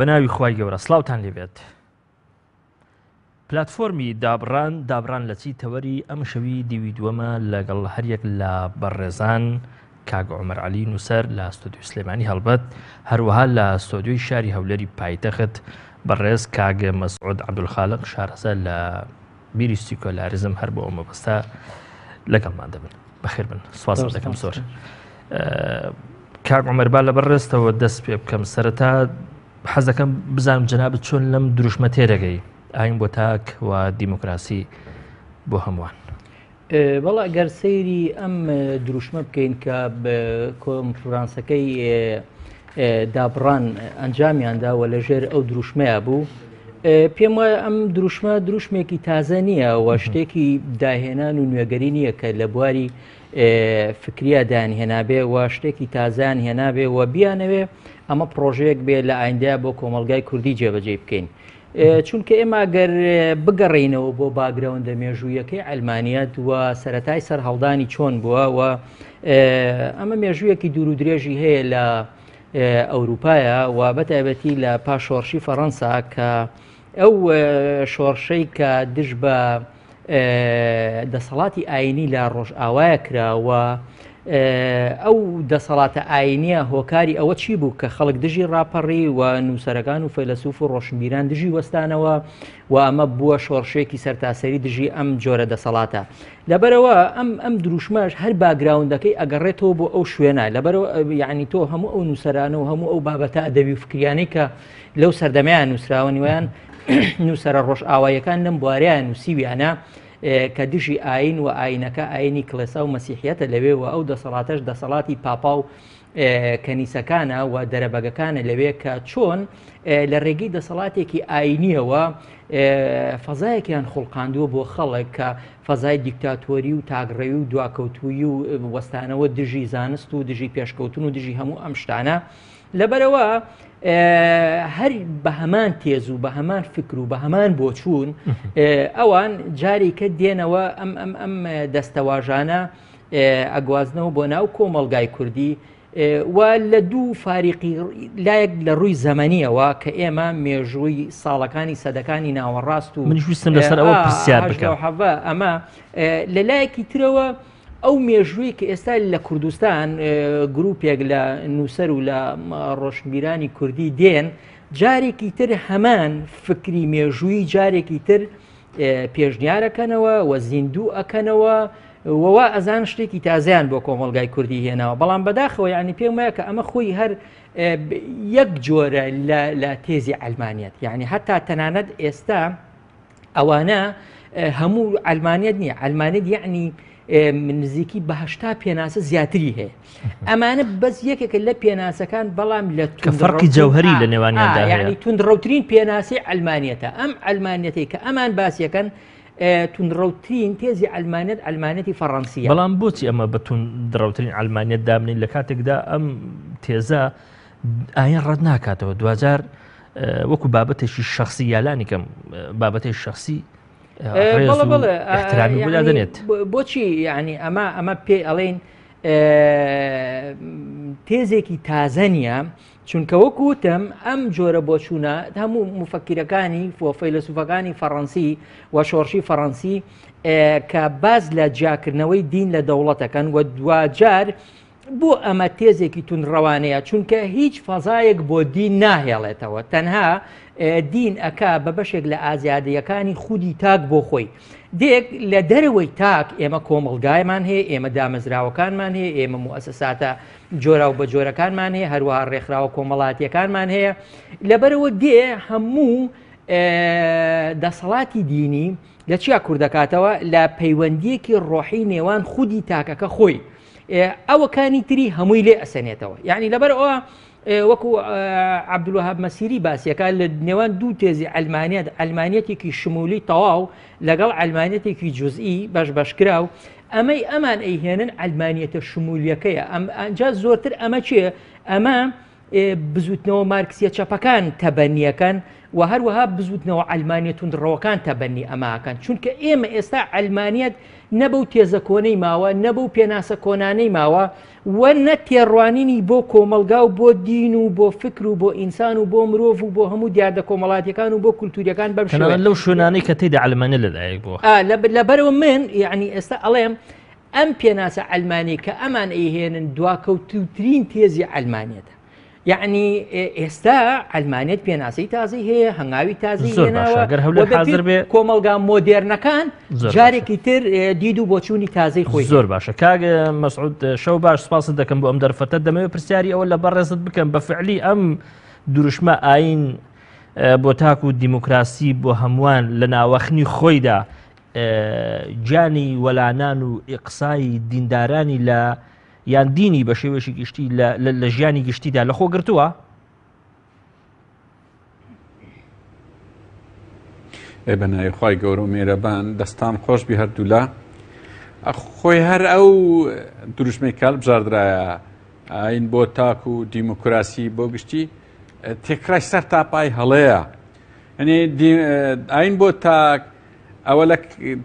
بە ناوی خی گەورە سلااوان لێبێت پلتفۆمی دابڕان دابران لە چی تەوەری ئەم شەوی دیوی دووەمە لەگەڵ هەریەک لە بەڕێزان کاگە عمەرعلی نووسەر لە ئەستۆدیو سلێمانی هەڵبەت هەروەها لە ئەستۆدیۆی شاری هەولەری پایتەخت بەڕێز کاگە مەسعود عبدولخالق شارەسە لە بیریستی کۆلارزم هەر بۆ ئەمە بەستا لەگەڵمان دەبن بەخێر بن سواز دەکەم سۆر کاک عمەربا لە بەڕێستەوە دەست پێ بکەم سەرەتا حەزەکەم بزانم جەناب چۆن لەم دروشمە تێرەگەی ئاین بۆ تاک و دیموکراسی بۆ هەمووان بەڵا گەر سەیری ئەم دروشمە بکەین کە کۆنفرانسەکەی دابڕان ئەنجامیانداوە لەژێر ئەو دروشمەیە بوو پێم وایە ئەم دروشمە دروشمێکی تازە نییە وە شتێکی داهێنان و نوێگەری نییە کە لە بواری فکریادان هێنابێ و شتێکی تازان هێنابێ و بیانەوێ ئەمە پرۆژەیەک بێ لە ئایندیا بۆ کۆمەلگای کوردی جێبەجێ بکەین. چونکە ئێمە گەر بگەڕینەوە بۆ باگرەوەندە مێژوویەکەی ئەلمانیات و سەتای سەر هەڵدانی چۆن بووە و ئەمە مێژوویەکی دوور و درێژی هەیە لە ئەوروپایە و بەتایبەتی لە پاشۆرشی فەڕەنسا کە ئەو شۆرشەی کە دژ بە دەسەڵاتی ئاینی لە ڕۆژئاوایە کراوە ئەو دەسەڵاتە ئاینیە هۆکاری ئەوە چی بوو کە خەڵک دژی راپەڕی و نووسەرەکان و فەیلسوف و ڕۆشنبیران دژی وەستانەوە و ئەمە بووە شۆڕشێکی سەرتاسەری دژی ئەم جۆرە دەسەڵاتە لەبەرەوە ئەم ئەم دروشمەش هەر باگراوندەکەی ئەگەڕێتەوە بۆ ئەو شوێنە لەبەرەوە یعنی تۆ هەموو ئەو نووسرانە و هەموو ئەو بابەتە ئەدەبی فکریانی کە لەو سەردەمەیان نووسراوەنیوەیان نووسرە ڕۆژ ئاوایەکان لەم بوارەیان نووسیویانە کە دژی ئاین و ئاینەکە ئاینی کلێسا و مەسیحەتە لەوێ و ئەو دەسەڵاتەش دەسەڵاتی پاپا و کەنیسەکانە و دەرەبەگەکانە لەوێ کە چۆن لە ڕێگەی دەسەڵاتێکی ئاینیەوە فەزایەکیان خوڵقااندووە بۆ خەڵک کە فەزای دیکتاتۆری و تاگڕێوی و دواکەوتووی و وەستانەوە دژی زانست و دژی پێشکەوتن و دژی هەموو ئەم شتانە لەبەرەوە هەر بە هەمان تێز و بە هەمان فکر و بە هەمان بۆچوون ئەوان جارێکە دێنەوە ئەم ئەم ئەم دەستەواژانە ئەگوازنەوە بۆ ناو کۆمەلگای کوردی و لە دوو فاریقی لایەک لە ڕووی زەمەنیەوە کە ئێمە مێژووی ساڵەکانی سەدەکانی ناوەڕاست و منویستم لەسەر ئەوە پرسیار بکە ئەمە لە لایەکی ترەوە ئەو مێژووی کە ئێستا لە کوردستان گرروپێک لە نووسەر و لە ڕۆشنبیرانی کوردی دێن جارێکی تر هەمان فکری مێژووی جارێکی تر پێشنیارەکەنەوە وە زیندوو ئەەکەنەوە وەوا ئەزان شتێکی تازیان بۆ کۆمەلگای کوردی هێناوە بەڵام بەداخەوە ینی پێم وایە کە ئەمە خۆی هەر یەک جۆرە لە تێزی ئەلمانیت یعنی هەتا تەنانەت ئێستا ئەوانە هەموو ئەلمانیت نییە ئەلمانیت یعنی نزیکی بەهشتا پێناسە زیاتری هەیە ئەمانە بەس یەکێکە لە پێناسەکان بەڵام لە فەرقی جەوهری لە نێوانیانی تونندڕوترین پێناسی ئەلمانەتە ئەم ئەلمانەتی کە ئەمان باسیەکەن تونڕوترین تێزی ئەلمانێت ئەلمانەتی فەڕەنسی بەڵام بۆچی ئەمە بە تون درڕوترین ئەلمانەت دامنین لە کاتێکدا ئەم تێزە ئاین ڕەت ناکاتەوە دوجار وەکو بابەتێکی شخصی یالانی کەم بابەتی شخصی بەڵە بڵێ دەنێت بۆچی یعنی ئەمە ئەمە پێ ئەڵێن تێزێکی تازە نیە چونکە وەکوتم ئەم جۆرە بۆچوونە هەموو مفەکیرەکانی فۆفەی لە سوفەکانی فەڕەنسی و شۆرشی فەڕەنسی کە باز لە جاکردنەوەی دین لە دەوڵەتەکەن وە دوجار بۆ ئەمە تێزێکی تون ڕەوانەیە چونکە هیچ فەزایەک بۆ دین ناهێڵێتەوە تەنها دین ئەکا بە بەشێک لە ئازیادیەکانی خودی تاک بۆ خۆی دێک لە دەرەوەی تاک ئێمە کۆمەلگایمان هەیە ئێمە دامەزراوەکانمان هەیە ئێمە موسەساتە جۆرا و بە جۆرەکانمان هەیە هەروەها ڕێکخراوە کۆمەڵاتیەکانمان هەیە لەبەرەوە دێ هەموو دەسەڵاتی دینی لە چیا کوردەکاتەوە لە پەیوەندیەکی ڕۆحی نێوان خودی تاکەکە خۆی ئەوەکانی تری هەمووی لێ ئەسەنێتەوە یعنی لەبەرەوە وەکو عبدلوهاب مەسیری باسیەکە لە نێوان دوو تێزی ئەلمانیت ئەلمانەتێکی شمولی تەواو لەگەڵ ئەلمانەتێکی جزئی بەش بەشکرا و ئەمەی ئەمان ئەیهێنن ئەلمانەتە شمولیەکەیە ئەنج زۆرتر ئەمە چیە ئەمە بزوتنەوە مارکسیە چەپەکان تەبەنیەکان و هەروەها بزودنەوە ئەلمانیە تونندڕەوەکان تە بەنی ئەماکەن چونکە ئێمە ئێستا ئەلمانیت نەبەو تێزە کۆنەی ماوە نەبەو پێناسە کۆنانەی ماوە و نە تێڕوانینی بۆ کۆمەلگا و بۆ دین و بۆ فکر و بۆ ئینسان و بۆ مرۆڤ و بۆ هەموو دیاردە کۆمەڵاتەکان و بۆ کولتوریەکان بەم لەو شوێنانەی کە تێدا ئەلمانە لەدایک بۆ لەبەرەوە من یعنی ئێستا ئەڵێم. ئەم پێناسە ئەلمانی کە ئەمان ئەیهێنن دواکەوتوترین تێزی ئەلمانێتە یعنی ئێستا ئەلمانێت پێناسی تازی هەیە هەنگاوی تازی هەڵ کۆمەلگا مۆدررنەکان جارێکی تر دید و بۆچوونی تازی خۆی زۆر باشە کاگ مەسعود شەو باش سپاست دەکەم بۆ ئەم دەرفەتە دەمەوێت پرسیاری ئەوە لە بەڕێزت بکەم بە فعلی ئەم دروشمە ئاین بۆ تاک و دیموکراسی بۆ هەمووان لە ناوەخنی خۆیدا جانی وەلانان و ئقسایی دیندارانی لە یان دینی بە شێوێشی گشتی لە ژیانی گشتیدا لەخۆ گرتووە ئێ بەنایخوای گەورە و مێرەبان دەستان خۆش بی هەردوولا خۆی هەر ئەو دروشمەی کال بژاردرایە ئاین بۆ تاک و دیموکراسی بۆ گشتی تێکرای سەر تاپای هەڵەیە ئەنی ئاین بۆ تاک ئەوە لە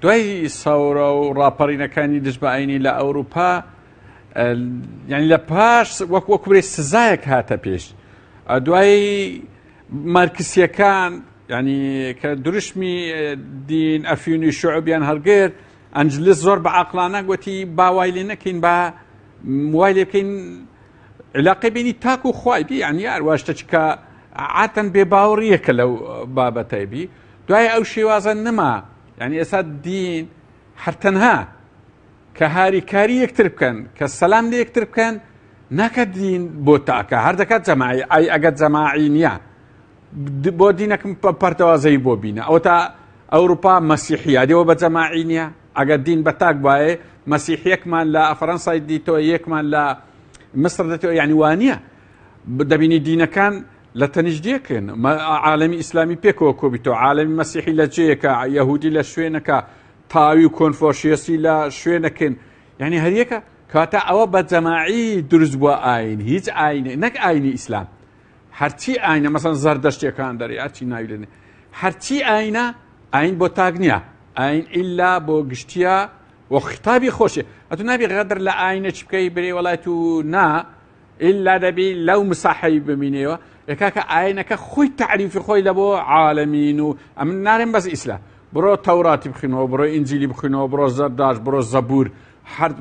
دوای ساورە و ڕاپەڕینەکانی دژ بە ئاینی لە ئەوروپا یعنی لە پاش وەک وە کوبرێ سزایەک هاتە پێش دوایی مارکسیەکان ینی کە دروشمی دین ئەفیونی شعبیان هەرگێر ئەنجلس زۆر بە عقلانە گوتی باوای لێ نەکەین بە موای لێ بکەین علاقی بینی تاک و خوایبی ئەنیار واشتە چکە عاتەن بێ باوەڕیەکە لەو بابەتەیبی دوای ئەو شێوازە نما ینی ئێستا دین هەرتەنها کە هاریکاری یەکتر بکەن کە سەسلام لە یەکتر بکەن ناکە دین بۆ تاکە هەر دەکات جەماعی ئای ئەگەت جەماعی نییە بۆ دینەکەم پەرتەوازەی بۆ بینە ئەو تا ئەوروپا مەسیحیادەوە بە جەماعی نییە ئەگەر دین بە تاک وایە مەسیحیەکمان لە فەەنسای دیتۆ یەکمان لە مصر دەتەوە یانیوانە دەبینی دینەکان لە تەنیشتیەکەن عاالمی ئیسلامی پێکەوە کۆبیتەوە عاالمی مەسیحی لە جێیەکە یەهودی لە شوێنەکە پاوی و لا لە شوێنەکەن یعنی هەریەکە کاتە ئەوە بە جەماعی دروست بووە ئاین هیچ ئاینە اسلام ئاینی ئیسلام هەرچی ئاینە مەسن زەردەشتێکان دەری ئەچی ناویلێنێ هەرچی ئاینە ئاین بۆ تاگ نییە ئاین ئللا بۆ گشتیا وە خیتابی خۆشی ئەتو نابی غەدر لە ئاینە چ بکەی برێ وڵات تو نا الا دبي لەو مساحەی ببینێەوە یکاکە ئاینەکە خوي تعریفی خوي لبو بۆ عاالەمین و ئەمن نارێن بس اسلام بڕۆ تەوراتی بخینەوە بڕۆ ئینجیلی بخینەوە بڕۆ زەرداش بڕۆ زەبور حرد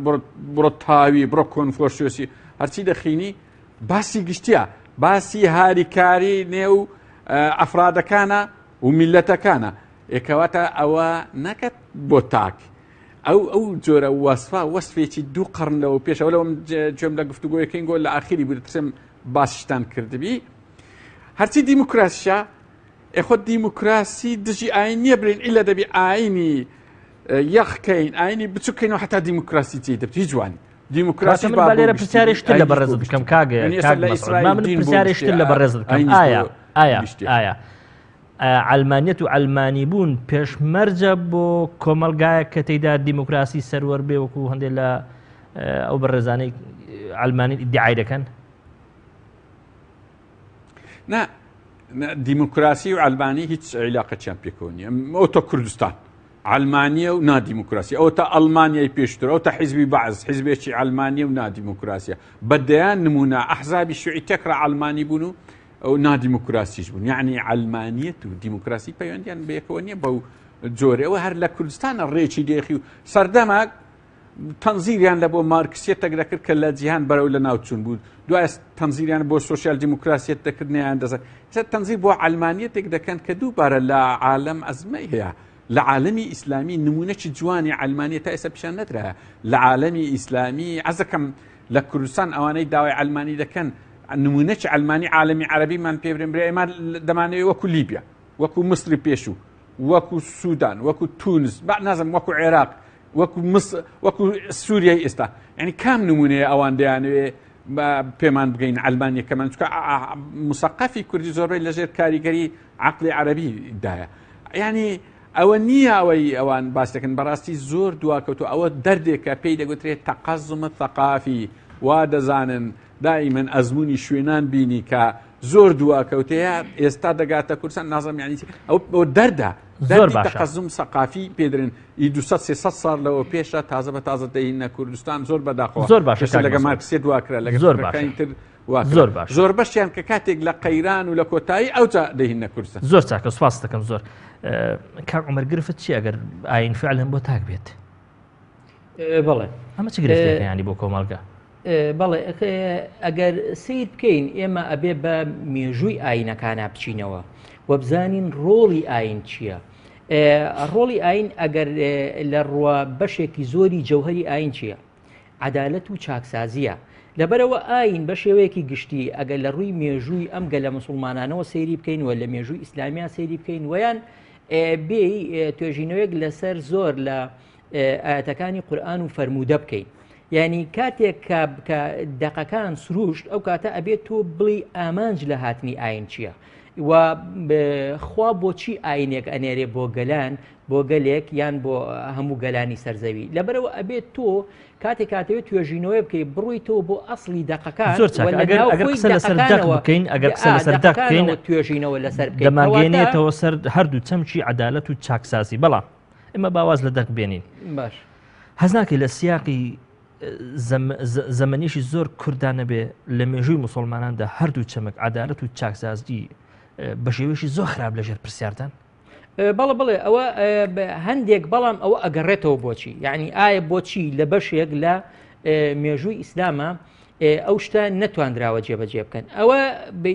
بڕۆ تاوی بڕۆ کۆنفۆشیۆسی هەرچی دەخینی باسی گشتیا باسی هاریکاری نێو ئەفرادەکانە و میلەتەکانە ێکەواتە ئەوە نەکەت بۆ تاک ئەو ئەو جۆرە وەسفا وەسفێکی دوو قڕن لەەوە پێشەوە لەم جێم لە گفتوگویەکەین گۆ لە ئاخری برترم باسشتان کردبی هەرچی دیموکراسیە ئەخۆ دیموکراسی دژی ئاین نییە برین ئیلا دەبی ئاینی یەخکەین ئاینی بچووکەین و هەتا دیموکراسی آه، تی دەبتی جوانی دیموکراسی آه، لێرە پرسیارشتر لە بەڕێز بکەم کاگەیارشتر لە بەڕێز بکەین ئایا ئایا ئایا ئەلمانیت و ئەلمانی بوون پێشمەرجە بۆ کۆمەلگایە کە تێدا دیموکراسی سەروەەر بێوەکو هەندێک لە ئەو بەڕێزانەی ئەلمانی دیعای دەکەن؟ دیموکراسی و ئەلبانی هیچ عیلاقەچیان پێکۆنیە ئەو تا کوردستان ئەلمانیە و نادیموکراسی ئەو تا ئەلمانیای پێشتر ئەو تا حیزبی باعز حیزبێکی ئەلمانیە و نادیموکراسیە بەدەیان نمونە ئەحزابی شوعی تێکرا ئەلمانی بوون و ئەو نادیموکراسیش بوون یعنی ئەلمانیت و دیموکراسی پەیوەندیان بەیەکەوە نییە بەو جۆرەوە هەر لە کوردستانە ڕێکی دێخی و سەردەماک تەنزیریان لە بۆ مارکسیە تەگرەکرد کە لە جیهان بەرەو لە ناوچون بوو دوای تەنزیریان بۆ سوسیال دیموکراسیت دەکردنیان دەزە تەنزی بۆ ئەلمانیەتێک دەکەن کە دووبارە لە عالم ئەزمەی هەیە لە عالمی ئیسلامی نمونەی جوانی ئەلمانی تا ئێستا پیشان نەدرە لە عالمی ئیسلامی ئەزەکەم لە کوردستان ئەوانەی داوای ئەلمانی دەکەن نمونەی ئەلمانی عالمی عربیمان پێبرێنبرێ ئێمە دەمانەوە وەکو لیبیا وەکو مصری پێش و وەکو سوودان وەکو تونس با نازم وەکو عێراق وەکو سووریای ئێستا ینی کام نمونەیە ئەوان دەیانوێ پێمان بگەین ئەلمانیا کەمان چکە مسقفی کوردی زۆربەی لەژێر کاریگەری عقلی عربیدایە ینی ئەوە نییاوەی ئەوان باستەکەن بەڕاستی زۆر دواکەوتو ئەوە دەردێکە پێی دەگوترێت تەقەزمە تەقافی وا دەزانن دائیمەن ئەزمموی شوێنان بینی کە زۆر دواکەوتەیە ئێستا دەگاتە کورسان نازەمیانی ئەو دەردا زۆر باشقەزم سەقافی پێدرن ئی 200 سال لەوە پێشە تازە بە تازە دەینە کوردستان زۆر بەداخۆ زۆر باش لەگە ماکسێت دواکرا لەگە زۆر باشتر. زۆر باش زۆر بەشیان کە کاتێک لە قەیران و لە کۆتایی ئەو تا دەهینە کورسە زۆر چاکە سواس دەکەم زۆر کار عمەرگرفت چی ئەگەر ئاین فعلم بۆ تاک بێت بڵێ ئەمە چ گرفتیانی بۆ کۆمەلگە بەڵێ ئەگەر سید بکەین ئێمە ئەبێ بە مێژووی ئاینەکانە بچینەوە وە بزانین ڕۆڵی ئاین چییە؟ ڕۆڵی ئاین ئەگەر لە ڕوە بەشێکی زۆری جەوهری ئاین چییە؟ عدالەت و چاکسازیە. لەبەرەوە ئاین بە شێوەیەکی گشتی ئەگەر لە ڕووی مێژووی ئەم گە لە مسلمانانەوە سەیری بکەین و لە مێژووی ئیسلامیا سەیری بکەین ویان بێ توێژینەوەیەک لەسەر زۆر لە ئاەتەکانی قورآن و فەرموودە بکەین. ینی کاتێک دەقەکان سروشت ئەو کاتە ئەبێت تۆ بڵی ئامانج لە هاتنی ئاین چییە؟ و خوا بۆچی ئاینێک ئەنێرێ بۆ گەلان بۆ گەلێک یان بۆ هەموو گەلانی سەرزەوی لەبەرەوە ئەبێت تۆ کاتێک کاتەوێت توێژینەوەی بکەی بڕووی تۆ بۆ ئەسلی دقەکان بکەین ئەگەر توێژینەوە لەسەر دەماگەێنێتەوە سەر هەردوو چەمچی عدالەت و چاکسازی بەڵام ئمە باواز لە دەک بێنین باش هەزناکەی لە سیاقی زەمەنیشی زۆر کوردانە بێ لە مێژووی مسلماناندا هەردوو چەمک عدالەت و چاکسازی بە شێوێکی زۆر خراپ لەژێر پرسیاردان بەڵە بڵێ ئەوە هەندێک بەڵام ئەوە ئەگەڕێتەوە بۆچی یعنی ئایا بۆچی لە بەشێک لە مێژووی ئیسلامە ئەو شتە نەتواندراوە جێبەجێ بکەن ئەوە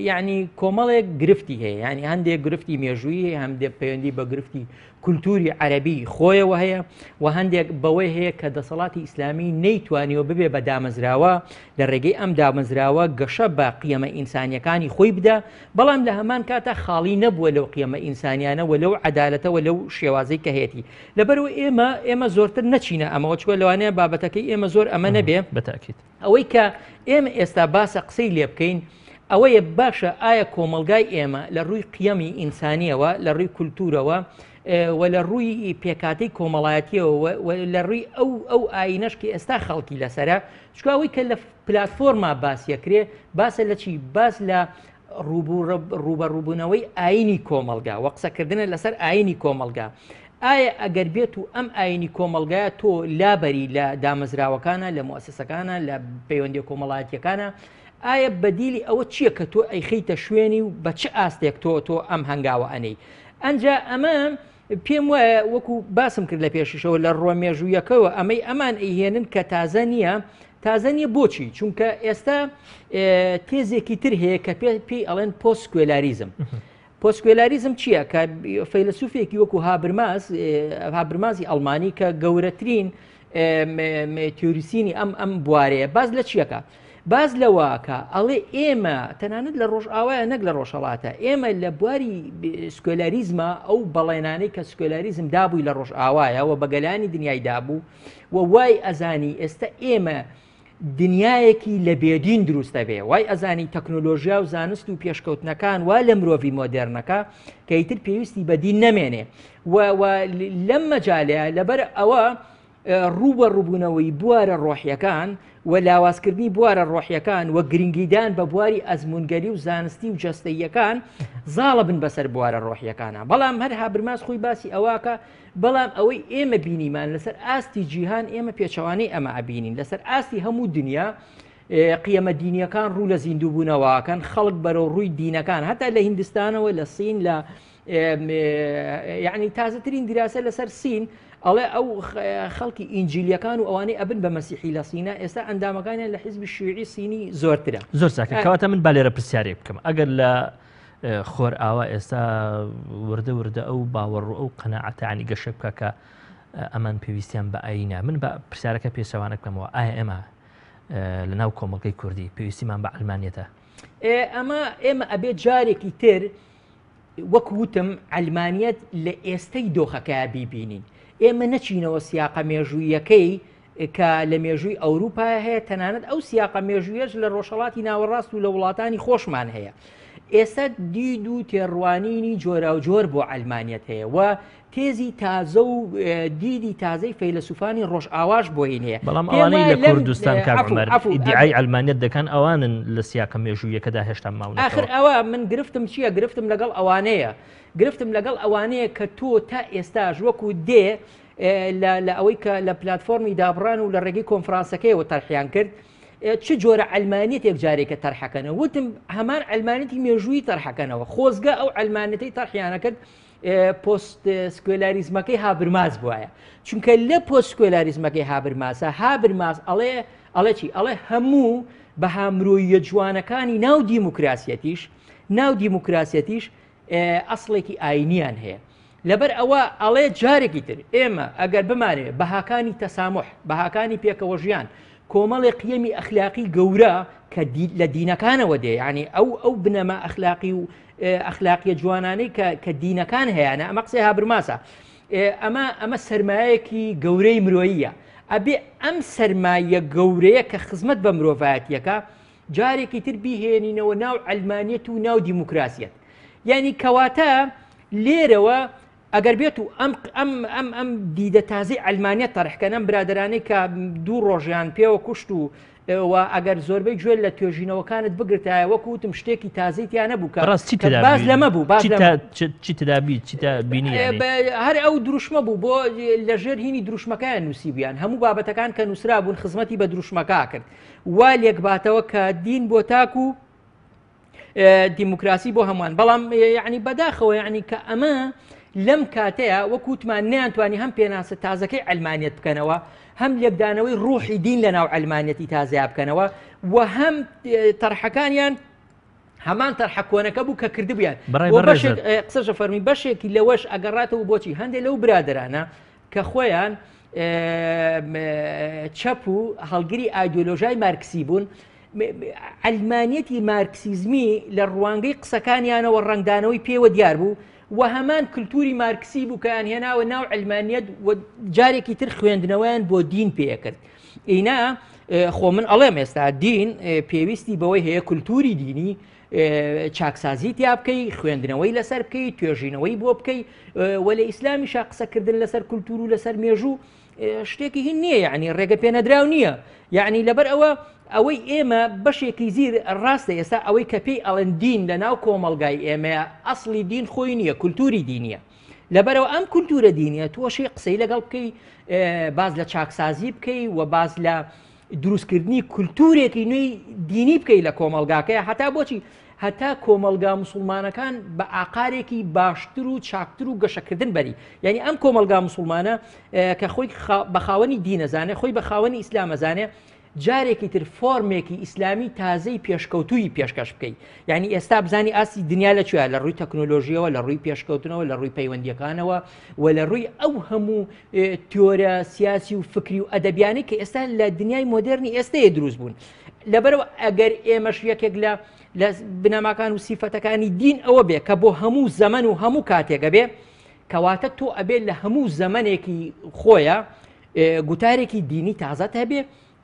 یعنی کۆمەڵێک گرفتی هەیە ینی هەندێک گرفتی مێژووی هەندێک پەیوەندی بە گرفتی کولتوری عەربی خۆیەوە هەیە و هەندێک بەوەی هەیە کە دەسەڵاتی ئیسلامی نەیتوانیەوە ببێ بە دامەزراوە لە ڕێگەی ئەم دامەزراوە گەشە بە قیەمە ئینسانیەکانی خۆی بدا بەڵام لە هەمان کاتە خاڵی نەبووە لەو قیەمە ئینسانیانەوە لەو عدالەتەوە لەو شێوازەی کە هەیەی لەبەرەوە ئێمە ئێمە زۆرتر نەچینە ئەمەوە چوە لەوانەیە بابەتەکەی ئێمە زۆر ئەمە نەبێ بەتاکیت ئەوەی کە ئێمە ئێستا باسە قسەی لێ بکەین. ئەوەیە باشە ئایا کۆمەلگای ئێمە لە ڕووی قیەمی ئینسانیەوە لە ڕووی کولتورەوە وە لە ڕووی پێکاتی کۆمەڵایەتیەوە لە ڕووی ئەو ئەو ئاینەشکی ئێستا خەڵکی لەسرە شکاوی کە لە پلتفۆما باسیەکرێ باسە لە چی باس لە ڕوبە ڕووبوونەوەی ئاینی کۆمەلگا وە قسەکردنە لەسەر ئاینی کۆمەلگا. ئایا ئەگەر بێت و ئەم ئاینی کۆمەلگایە تۆ لابەری لە دامەزراوەکانە لە مؤسسەکانە لە پەیوەندی کۆمەڵاتیەکانە ئایا بەدیلی ئەوە چییە کە تۆ ئەیخیتە شوێنی و بە چه ئاستێک تۆ تۆ ئەم هەنگاوە ئەنەی. ئەنج ئەمە پێم وایە وەکو باسم کرد لە پێششەوە لە ڕۆمێژوویەکەوە ئەمەی ئەمان ئەیهێنن کە تازە نییە تازە نیە بۆچی چونکە ئێستا تێزێکی تر هەیە کە پێی ئەڵێن پۆسکوێلاریزم. پۆسکوێلاریزم چییە کە فەیلسوفێکی وەکو هابرماز هابرمازی ئەڵمانی کە گەورەترین تیوریسینی ئەم ئەم بوارەیە باز لە چیەکە باز لەواکە ئەڵێ ئێمە تەنانەت لە ڕۆژئاوایە نەک لە ڕۆژەڵاتە ئێمە لە بواری سکۆلاریزمە ئەو بەڵێنانەی کە سکۆلاریزم دابووی لە ڕۆژئاوایەوە بەگەلانی دنیای دابوو و وای ئەزانی ئێستا ئێمە دنیایەکی لە بێدین دروستە بێ وای ئەزانی تەکنۆلۆژیا و زانست و پێشکەوتنەکان وا لە مرۆڤی مۆدررنەکە کەیتر پێویستی بەدین نەمێنێ و لەم مەجاالەیە لەبەر ئەوە ڕووبە ڕووبوونەوەی بوارە ڕۆحیەکان و لاوازکردنی بوارە ڕۆحیەکان وە گرنگیدان بە بواری ئەزمونگەری و زانستی و جەستەیەکان زاڵە بن بەسەر بوارە ڕۆحیەکانە بەڵام هەرها برماس خۆی باسی ئەواکە بەڵام ئەوەی ئێمە بینیمان لەسەر ئاستی جیهان ئێمە پێچەوانەی ئەمە ئابینین لەسەر ئاستی هەموو دنیا قیەمە دینیەکان ڕوو لە زیندووبوونەوەکەن خەڵک بەرەو ڕووی دینەکان هەتا لە هندستانەوە لە سین لە یعنی تازەترین دیراسە لەسەر سین ئەڵێ ئەو خەڵکی ئینجلیەکان و ئەوانەی ئەبن بە مەسیحی لە سینا ئێستا ئەندامەکانیان لە حیزبی شوێری سینی زۆرترە زۆر ساکەکەواتە من بالێرە پرسیارێ بکەم ئەگەر لە خۆر ئاوا ئێستا وردە وردە ئەو باوەڕ ئەو قەنەعاتانی گەشە بکەکە ئەمان پێویستیان بە ئاینە من بە پرسیارەکە پێشەوانە بکەمەوە ئایا ئێمە لە ناو کۆمەڵگەی کوردی پێویستیمان بە ئەلمانیەتە ئەمە ئێمە ئەبێت جارێکی تر وەک وتم ئەلمانیت لە ئێستەی دۆخەکە بیبینین ئێمە نەچینەوە سیاقە مێژوویەکەی کە لە مێژووی ئەوروپا هەیە تەنانەت ئەو سیاقە مێژویەش لە ڕۆژەڵاتی ناوەڕاست و لە وڵاتانی خۆشمان هەیە. ئێستا دید و تێڕوانینی جۆرا و جۆر بۆ ئەلمانیت هەیە و تێزی تازە و دیدی تازەی فەیلسوفانی ڕۆژ ئاواش بۆین هەیە بەڵام ئەوانەی لە کوردستان کارمەرعی ئەلمانیت دەکەن ئەوانن لە سیاکە مێژوویەکەدا هێشتا ماون آخر ئەوە من گرفتم چییە گرفتم لەگەڵ ئەوانەیە گرفتم لەگەڵ ئەوانەیە کە تۆ تا ئێستاش وەکو دێ لە ئەوەی کە لە پلتفۆمی دابڕان و لە ڕێگەی کۆنفرانسەکەیەوە تەرخیان کرد چ جۆرە ئەلمانیت ێک جارێکە تەرحەکەنە وتم هەمان ئەلمانەتی مێژووی تەرحەکەنەوە خۆزگە ئەو ئەلمانەتەی تەرخیانەکرد پۆست سکوێلاریزمەکەی هابرماز بواە چونکە لە پۆست سکوێلاریزمەکەی هابرماسە هابرماز ئەڵێ ئەڵێ چی ئەڵێ هەموو بە هامرۆیە جوانەکانی ناو دیموکراسەتیش ناو دیموکراسەتیش ئەسڵێکی ئاینیان هەیە لەبەر ئەوە ئەڵێ جارێکی تر ئێمە ئەگەر بمانێ بەهاکانی تەسامح بەهاکانی پێکەوە ژیان کۆمەڵی قیەمی ئەخلاقی گەورە کە لە دینەکانەوە دێ ینی ئەو ئەو بنەما ئەخلاقی و ئەخلاقیە جوانانەی کە دینەکان هەیەە ئەمە قسەی هابرماسە ئەمە ئەمە سرمایەکی گەورەی مرۆییە ئەبێ ئەم سرمایە گەورەیە کە خزمەت بە مرۆڤایەتیەکە جارێکی تر بیهێنینەوە ناو ئەلمانیت و ناو دیموکراسیەت ینی کەواتە لێرەوە ئەگەر بێت و ئەم دیدە تازی ئەلمانیا تەرحکەنم برادرانی کە دوو ڕۆژیان پێوە کوشت و ئەگەر زۆربەی گوێل لە توێژینەوەکانت بگرتایە وەکوتم شتێکی تازیتیانە بووکە باز لەمە بوو چی تدابی بینی هەر ئەو دروشمە بوو بۆ لە ژێر هینی دروشمەکان نووسیبیان هەموو بابەتەکان کە نووسرا بوون خزمەتی بە دروشمەکە کرد وا لێکباتەوە کە دین بۆ تاکو و دیموکراسی بۆ هەمووان بەڵام یعنی بەداخەوە یعنی کە ئەمە لەم کاتەیە وەکووتمان نیانتوانی هەم پێناسە تازەکەی ئەلمانیت بکەنەوە هەم لێبدانەوەی ڕوحی دین لە ناو ئەلمانەتی تازیا بکەنەوە و هەم تەرحەکانیان هەمان تەرحەکۆنەکە بوو کە کردی بیان قسەشە فەرمی بەشێکی لەوەش ئەگەڕاتەوە بۆچی هەندێک لەو برادرانە کە خۆیان چەپ و هەڵگیری ئایدۆلۆژای مارکسی بوون ئەلمانەتی مارکسیزمی لە ڕوانگەی قسەکانیانەوە ڕنگدانەوەی پێوە دیار بوو و هەمان کللتوری مارکسی بووکەیان هێناوە ناو ئەلمانیت جارێکی تر خوێندنەوەیان بۆ دین پێکرد ئینا خۆ من ئەڵێم ئێستا دین پێویستی بەوەی هەیە کللتوری دینی چاکسازی تیا بکەی خوێندنەوەی لەسەر بکەی توێژینەوەی بۆ بکەی وەلە ئیسلامی شاقسەکردن لەسەر کللتور و لەسەر مێژوو شتێکی هین نییە یعنی ڕێگە پێنەدراو نییە یعنی لەبەر ئەوە ئەوەی ئێمە بەشێکی زیر ڕاستە ئێستا ئەوەی کە پێی ئەڵەن دین لە ناو کۆمەلگای ئێمەیە ئەسلی دین خۆی نییە کولتوری دینیە لەبەرەوە ئەم کولتورە دینیە تۆشی قسەی لەگەڵ بکەی باز لە چاکسازی بکەی و باز لە دروستکردنی کولتورێکی نوێی دینی بکەی لە کۆمەلگاکەیە هەتا بۆچی هەتا کۆمەلگا مسلمانەکان بە ئاقارێکی باشتر و چاکتر و گەشەکردن بەری یعنی ئەم کۆمەلگا مسلمانە کە خۆی بە خاوەنی دینەزانێ خۆی بە خاوەنی ئیسلامەزانێ جارێکی تر فۆرمێکی ئیسلامی تازەی پێشکەوتووی پێشکەش بکەیت یعنی ئێستا بزانی ئاسی دنیا لە چیا لە ڕووی تەکنۆلۆژیەوە لە ڕووی پێشکەوتنەوە لە ڕووی پەیوەندیەکانەوە و لە ڕووی ئەو هەموو تۆرە سیاسی و فکری و ئەدەبیانی کە ئێستا لە دنیای مۆدررنی ئێستەیە دروست بوون لەبەرەوە ئەگەر ئێمەش یەکێک لە لە بنەماکان و سیفەتەکانی دین ئەوە بێ کە بۆ هەموو زەمن و هەموو کاتێکە بێ کەواتە تۆ ئەبێت لە هەموو زەمنێکی خۆیە گوتارێکی دینی تازات هەبێ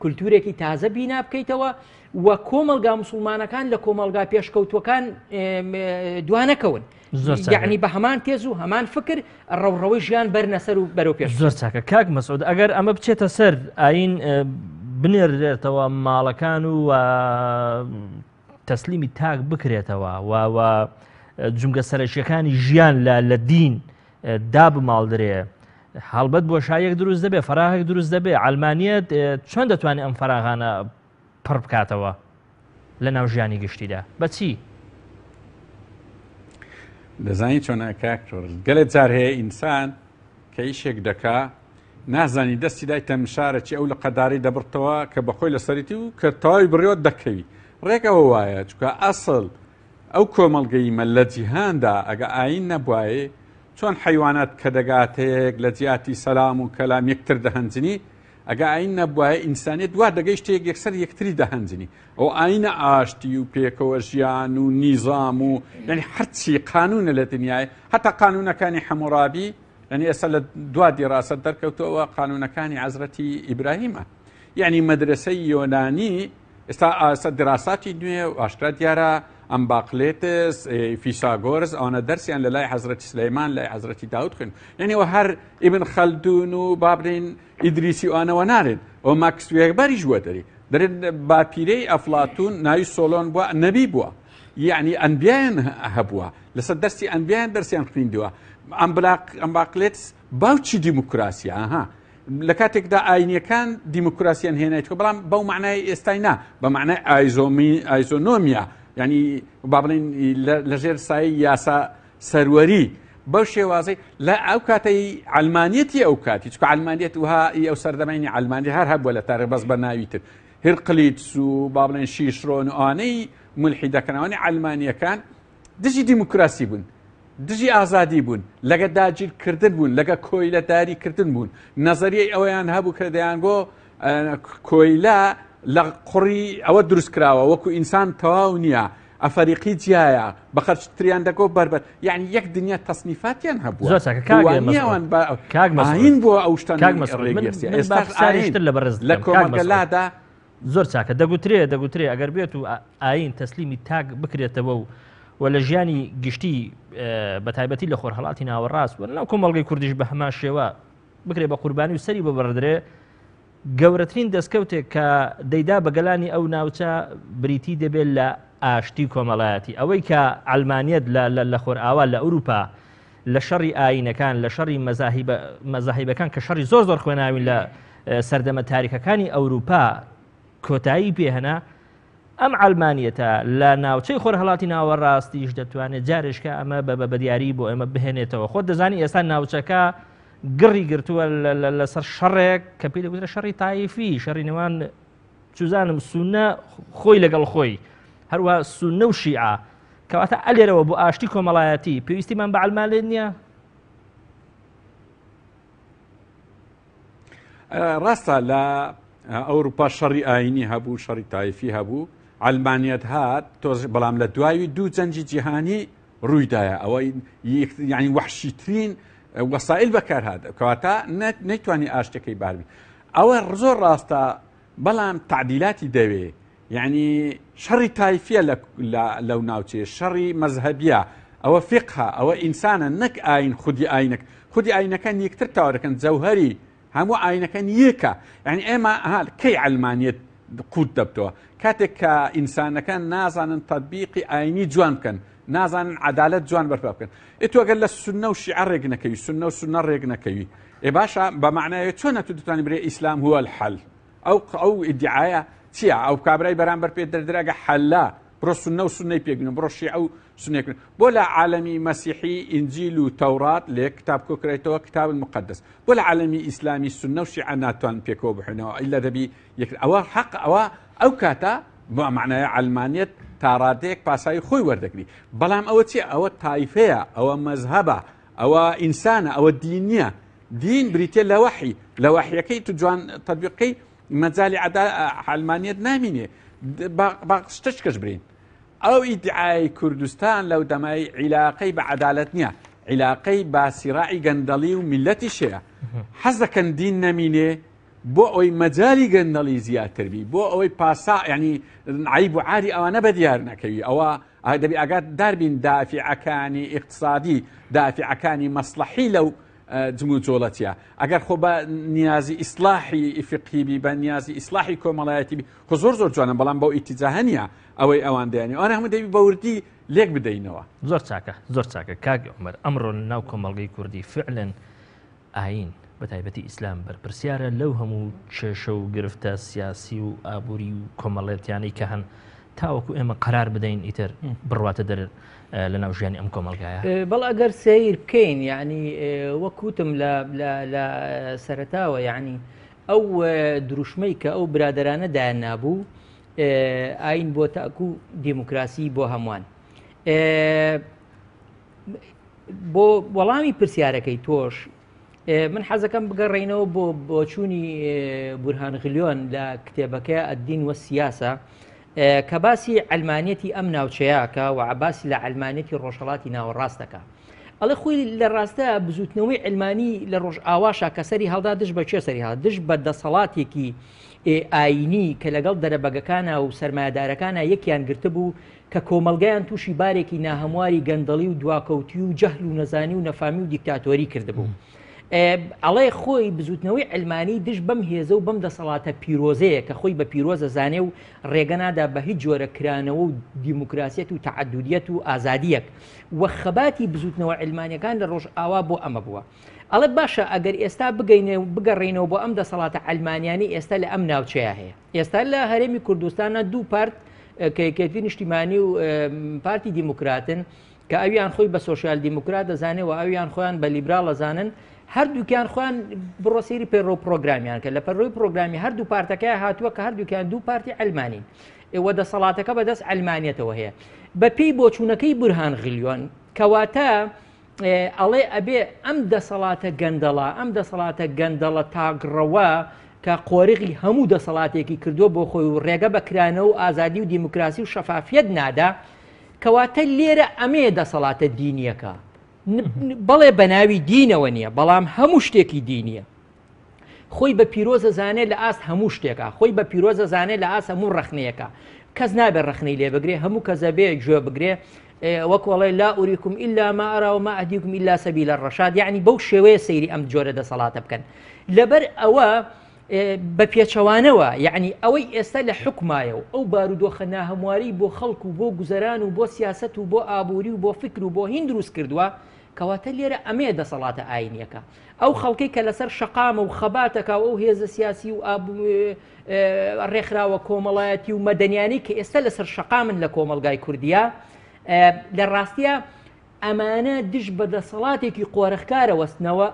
کولتورێکی تازە بینا بکەیتەوە وە کۆمەلگا مسلمانەکان لە کۆمەلگا پێشکەوتوەکان دوانەکەون یعنی بە هەمان تێز و هەمان فکر ڕەوڕەوەی ژیان بەرنەسەر و بەرەو پێش زۆر چاکە کاک مەسود ئەگەر ئەمە بچێتە سەر ئاین بنێردێتەوە ماڵەکان و تەسلیمی تاک بکرێتەوە و جونگە سەرشیەکانی ژیان لە دین داب ماڵ درێ حڵبەت بۆ شایەک دروست دەبێ فراهەک دروست دەبێ ئەلمانیت چۆن دەتوانێت ئەم فراغانە پڕ بکاتەوە لە ناو ژیانی گشتیدا بەچی؟ دەزانی چۆنە کاکتۆر گەلێک جار هەیە ئینسان کە یشێک دەکا نازانی دەستی دای تەمشارەی ئەو لە قەداری دەبرتەوە کە بەخۆی لە سەریتی و کە تاوای بڕێوە دەکەوی ڕێکەوە وایە چکە ئەسڵ ئەو کۆمەلگەی مە لە جیهاندا ئەگە ئاین نەبواە چۆن حیوانات کە دەگاتەیەک لە جیاتی سەسلام و کەلام یەکتر دەهنجنی ئەگە ئاین نەبواە ئینسانیت دو دەگەیشتێک یەکسەر یەکتری دەهنجنی ئەو ئاینە ئاشتی و پێکەوە ژیان و نیزام و یعنی هەرچی قانونە لە دنیای هەتا قانونەکانی هەموڕابی ئەنی ئێستا لە دو دیڕاست دەرکەوتەوە قانونەکانی عزرەتی ئیبراهیمە یعنی مەدرسەی یۆنانی ئێستا ئاسە دراساتی نوێ و ئاشکرا دیارە ئەمباقلێتس فیساگۆرز ئەوە دەرسیان لە لای حەزرەتی سلەیمان لای حەزرەتی داوت خوێن یعنیەوە هەر ئیبن خەلدون و بابرین ئیدریسی ئەوانەوە نارێن ئەو ماکسێکبەری ژوە دەری دەێت باپیرەی ئەفلاتون ناوی سۆلۆن بووە نەبی بووە یعنی ئەنبیان هەبووە لەسەر دەستی ئەنبیان دەرسیان خوێندووە ئەمباقلێت باوچی دیموکراسیە ئاها. لە کاتێکدا ئاینیەکان دیموکراسیان هێنایت بەڵام بەو معنای ئێستاینا بە معنای ئایزۆمی ئایزۆنۆمیا ینی با بڵین لە ژێر سای یاسا سەروەری بەو شێوازەی لە ئەو کاتەی ئەلمانەتی ئەو کاتی چکە ئەلمانێت وها ئەو سەردەمانی ئەلمانی هەر هەبووە لە تارە بەس بە ناویتر هرقلیت و با بڵێن شیشڕۆن ئەوانەی ملحی دەکەنەوەی ئەلمانیەکان دژی دیموکراسی بوون دژی ئازادی بوون لەگە داگیرکردن بوون لەگە کۆیلە داریکردن بوون نظری ئەویان هەبوو کردیان گۆ کۆیلا لە قڕی ئەوە دروستکراوە وەکو ئینسان تەواو نییە ئەفریقی جیایە بە خەرتریان دەکۆ بربەر یعنی یەک دنیا تەسنیفاتیان هەبووین بۆ ئەو شتانگەستر لە بەرز لە کۆمەگەلادا زۆر چاکە دەگوترێ دەگوترێ ئەگەر بێت و ئاین تەسلیمی تاک بکرێتەوە و وە لە ژیانی گشتی بە تایبەتی لە خۆرهڵاتی ناوەڕاست وە لەناو کۆمەڵگەی کوردیش بە هەما شێوە بکرێ بە قوربانی و سەری بە بەردرێ گەورەترین دەستکەوتێک کە دەیدا بەگەلانی ئەو ناوچە بریتی دەبێت لە ئاشتی کۆمەڵایەتی ئەوەی کە ئەلمانیت لە خۆرئاوا لە ئەوروپا لە شەڕی ئاینەکان لە شەڕی مەزاهیبەکان کە شەڕی زۆر زۆر خوێناوی لە سەردەمە تاریخەکانی ئەوروپا کۆتایی پێهنا ئەم ئەلمانیەتە لە ناوچەی خۆر هەڵاتی ناوەڕاستیش دەتوانێت جارشکە ئەمە بە بەدیاری بۆ ئەمە بهێنێتەوە خۆ دەزانی ئێستا ناوچەکە گڕی گرتووە لەسەر شەڕێک کە پێ دەگوترە شەڕی تایفی شەڕی نێوان سوزانم سونە خۆی لەگەڵ خۆی هەروە سونە و ألي کەواتە ئەلێرەوە بۆ ئاشتی کۆمەڵایەتی پێویستیمان بە ئەلمان لێ نییە ڕاستە لە ئەوروپا شەڕی ئاینی هەبوو شەڕی تایفی هەبوو ئەلمانیت هات توز بەڵام لە دوایی دوو جەنجی جیهانی او يعني یعنی وحشیترین وەسائل بەکارهات کەواتە نەیتوانانی ئاشتەکەی باربی ئەوە زۆر ڕاستە بەڵام تعدیلاتی دەوێ یعنی شەڕی تایفە لەو ناوچێ شەڕی مەزهبیە ئەوە فقها ئەوە ئینسانە نەک ئاین خودی ئاینەک خودی ئاینەکان یەکتر تاورەکەن جەوهری هەموو ئاینەکەن یەکە یعنی ئێمە هاال کەی ئەلمانیت قوت دەبتەوە کاتێک کە ئینسانەکان نازانن تطببیقی ئاینی جوان بکەن نازن عدالت جوان برپا بکن اتو لە سنە و شیعه ڕێک نەکەوی سنه و سنه ڕێک نەکەوی ێ باشە بە معنایە چۆنە تو دوتانی برێ اسلام هو الحل او او ئیدعاە چییە او کابرای بران برپی در در دەدراگە حلا برو سنه و سنه سنەی برو شیعه و سنه بۆ بولا عالمی مسیحی انجیل و تورات لیه کتاب و کتاب المقدس بولا عالمی اسلامی سنه و شیعه ناتوان پیگو بحێنەوە ئەی دبی دەبی یەک ئەوە حەق ئەوە ئەو کاتە علمانیت تاڕاتەیەک پاسایی خۆی وەردەگری بەڵام ئەوە چی ئەوە تایفەیە ئەوە مەزهبە ئەوە ئینسانە ئەوە دینیە دین بریتە لە وحی لە وحیەکەی تو جوان تبیقی مەجای عدا حلمانیت نامینێ باقشتش کەش برین ئەو ئیدعای کوردستان لەو دەمای عیلاقەی بە عدالت نییە عیلاقەی باسیراعی گەندەڵی و میلەتی شەیە حەزەکەن دین نەمینێ بۆ ئەوەی مەجای گەندەڵی زیاتر بی بۆ ئەوەی پاسا ینی عیب و عادی او بە دیار نەکەوی ئەوە دەبی ئاگات داربین دافیعەکانی اقتصادی دافیعەکانی مەسلحی لەو خوبا اه، نيازي خۆ بە نیازی ئیسلاحی ئیفقیبی بە نیازی ئیسلاحی کۆمەڵایەتی خۆ زۆر زۆر جوانە بەڵام بەو ئیتیجاهنیە ئەوەی ئەوان دەیانی ئەوانە هەموو دەبی بەوردی لێک بدەینەوە زۆر چاکە زۆر چاکە کاگەمەر ئەمڕۆ ناو کۆمەڵگەی کوردی فعلا ئاین بە تایبەتی ئیسلام بەرپرسیارە لەو هەموو کێشە و گرفتە سیاسی و ئابووری و کۆمەڵێتیانی کە هەن تاوەکو ئێمە قرار بدەین ئیتر بڕواتە دەر لە ناو ژیانی ئەم کۆمەلگایە بەڵ ئەگەر سیر بکەین یعنی وەکوتم لە سەرتاوە یعنی ئەو دروشمەی کە ئەو برادرانە داەنابوو ئاین بۆ تاکو دیموکراسی بۆ هەمووان بۆ وەڵامی پرسیارەکەی تۆش من حەزەکەم بگەڕێینەوە بۆ بۆچوونی بورهانغلیۆن لە کتێبەکە ئەدین وە سیاسە کە باسی ئەلمانەتی ئەم ناوچەیەکە و عباسی لە ئەلمانەتی ڕۆژهڵاتی ناوەڕاستەکە. ئەڵێ خۆی لە ڕاستە بزوتنەوەی ئەلمانی لە ڕۆژ ئاواشە کەسەری هەڵدا دش بە چێ سەری هەڵ دش بە دەسەڵاتێکی ئاینی کە لەگەڵ دەرەبەگەکانە و سرمایدارەکانە یەکیان گرتە بوو کە کۆمەلگایان تووشی بارێکی ناهەمواری گەندەڵی و دواکەوتی و جەهل و نەزانی و نەفامی و دیکتاتۆری کردبوو. ئەڵێ خۆی بزوتنەوەی ئەلمانی دش بەم هێزە و بەم دەسەڵاتە پیرۆزەیە کە خۆی بە پیرۆزە زانێ و ڕێگەنادا بە هیچ جۆرەکرانەوە و دیموکراسیەت و تععدودیەت و ئازادیەک وە خەباتی بزوتنەوە ئەلمانیەکان لە ڕۆژ ئاوا بۆ ئەمە بووە. ئەڵە باشە ئەگەر ئێستا بگەینێ و بگەڕێنەوە بۆ ئەم دەسەڵاتە ئەلمانیانی ئێستا لە ئەم ناوچەیە هەیە. ئێستا لە هەرێمی کوردستانە دوو پارت کەکەتی نیشتیمانی و پارتی دیموکراتن کە ئەویان خۆی بە سوۆسیال دیموکرات دەزانێت و ئەویان خۆیان بە لیبرال دەزانن هەردووکیان خوان بڕۆسیری پەیڕۆ پرۆگرامیان کە لە پەرڕۆی پرۆگرامی هەردوو پارتەکە هاتووە کە هەردووکیان دوو پارتی ئەلمانی ئێوە دەسەڵاتەکە بەدەست ئەلمانیەتەوە هەیە بە پێی بۆچوونەکەی برهان غلیۆن کەواتە ئەڵێ ئەبێ ئەم دەسەڵاتە گەندەڵە ئەم دەسەڵاتە گەندەڵە تاگڕەوە کە قۆرەغی هەموو دەسەڵاتێکی کردووە بۆ خۆی و ڕێگە بەکرانەوە و ئازادی و دیموکراسی و شەفافیت نادا کەواتە لێرە ئەمێ دەسەڵاتە دینیەکە بەڵێ بەناوی دینەوە نییە بەڵام هەموو شتێکی دینیە خۆی بە پیرۆزە زانێت لە ئاست هەموو شتێکە خۆی بە پیرۆزە زانێت لە ئاس هەموو ڕخنەیەەکە کەس نابێت ڕخنەی لێ بگرێ هەموو کە زەبێ گوێ بگرێ وەکوڵی لا ئوریکم ئللا ماراوەمە ئەدیکم ئللا سەبی لە ڕەشاد یعنی بەو شێوەیە سەیری ئەم جۆرە دەسەڵاتە بکەن لەبەر ئەوە بە پێچەوانەوە یعنی ئەوەی ئێستا لە حکمایە و ئەو بارودۆخە ناهەمواری بۆ خەڵک و بۆ گوزەران و بۆ سیاست و بۆ ئابووری و بۆ فکر و بۆ هین دروست کردووە کەواتە لێرە ئەمێ دەسەڵاتە ئاینیەکە ئەو خەڵکی کە لەسەر شقام و خەباتەکە ئەو هێزە سیاسی و ڕێکخراوە کۆمەڵایەتی و مەدەنیانی کە ئێستا لەسەر شقامن لە کۆمەلگای کوردیا لە ڕاستیە ئەمانە دش بە دەسەڵاتێکی قۆرەخکارە وەستنەوە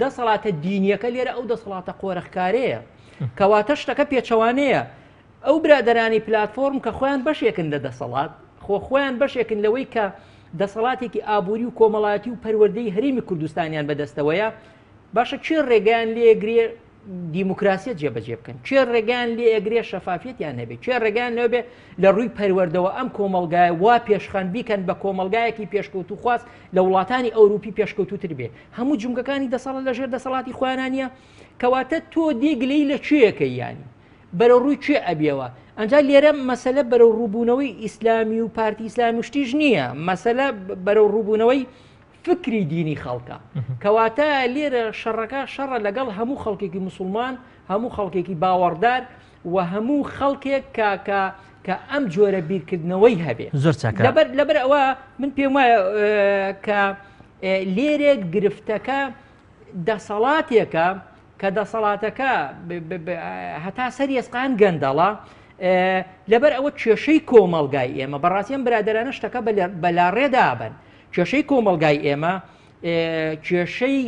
دەسەڵاتە دینیەکە لێرە ئەو دەسەڵاتە قۆرەخکارەیە کەواتە شتەکە پێچەوانەیە ئەو برادەرانی پلتفۆرم کە خۆیان بەشێکن لە دەسەڵات خۆ خۆیان بەشێکن لەوەی کە دەسەڵاتێکی ئابووری و کۆمەڵاتی و پەروەردەی هەرمی کوردستانیان بەدەستەوەیە باشە چێ ڕێگان لێگرێ دیموکراسیە جێبەجێ بکەن چێ ڕێگان لێ ئەگرێ شەفافەتیان هەبێت چێ ڕێگان لەبێ لە ڕووی پەروەردەوە ئەم کۆمەلگایە وا پێشخەن بیکەن بە کۆمەلگایەکی پێشکەوت و خواست لە وڵاتانی ئەوروپی پێشکەوتوتر بێ هەموو جمگەکانی دەسەڵ لەژێر دەسەڵاتی خوانانە کەواتە تۆ دیگلەی لە کوێیەکەی ینی بەرە ڕووی کوێ ئەبیەوە ئەجا لێرە مەسەلە بەرە ڕووبوونەوەی ئیسلامی و پارتی ئیسلامی شتیش نییە مەسەلە بەرە ڕووبوونەوەی فکری دینی خەڵکە کەواتە لێرە شەڕەکە شەڕە لەگەڵ هەموو خەڵکێکی مسلمان هەموو خەڵکێکی باوەڕدار و هەموو خەڵکێک کاکە کە ئەم جۆرە بیرکردنەوەی هەبێ زۆر لەبەر لەبەر ئەوە من پێم وایە کە لێرێک گرفتەکە دەسەڵاتێکە کە دەسەڵاتەکە هەتا سەریێسقان گەندەڵە لەبەر ئەوە کێشەی کۆمەلگای ئێمە بەڕاستیان برادرانە شتەکە بەلاڕێدابن کێشەی کۆمەلگای ئێمە کێشەی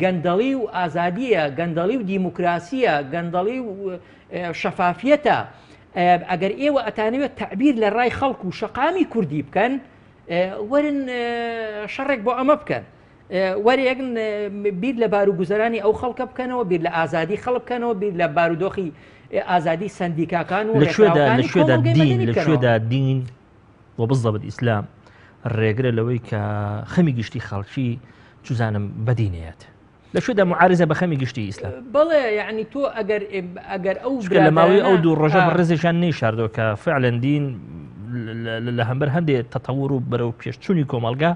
گەندەڵی و ئازادیە گەندەڵی و دیموکراسیە گەندەڵی و شەفافیەتە ئەگەر ئێوە ئەتانەوێت تعبیر لە ڕای خەڵکو و شەقامی کوردی بکەن ورن شەڕێک بۆ ئەمە بکەن وەرەگن بیر لە باروگوزەرانی ئەو خەڵکە بکەنەوە بیر لە ئازادی خەڵبکەنەوە بیر لە بارودۆخی ئازادی سندیکاکان و لەێدا دین بۆ بزەبت ئیسلام ڕێگرە لەوەی کە خەمی گشتی خەڵکی چزانم بەدینێت. لەشودا معارزە بە خەمی گشتی ئیسلام بڵێ یعنی تۆ ئەگەر ئەگەر ئەو لە ماوەی ئەو دوو ڕۆژە ڕێزیشان نەیشاردەوە کە فعلەن دین لە هەمبەر هەندێک تەتەور و بەرەو پێشچوونی کۆمەلگا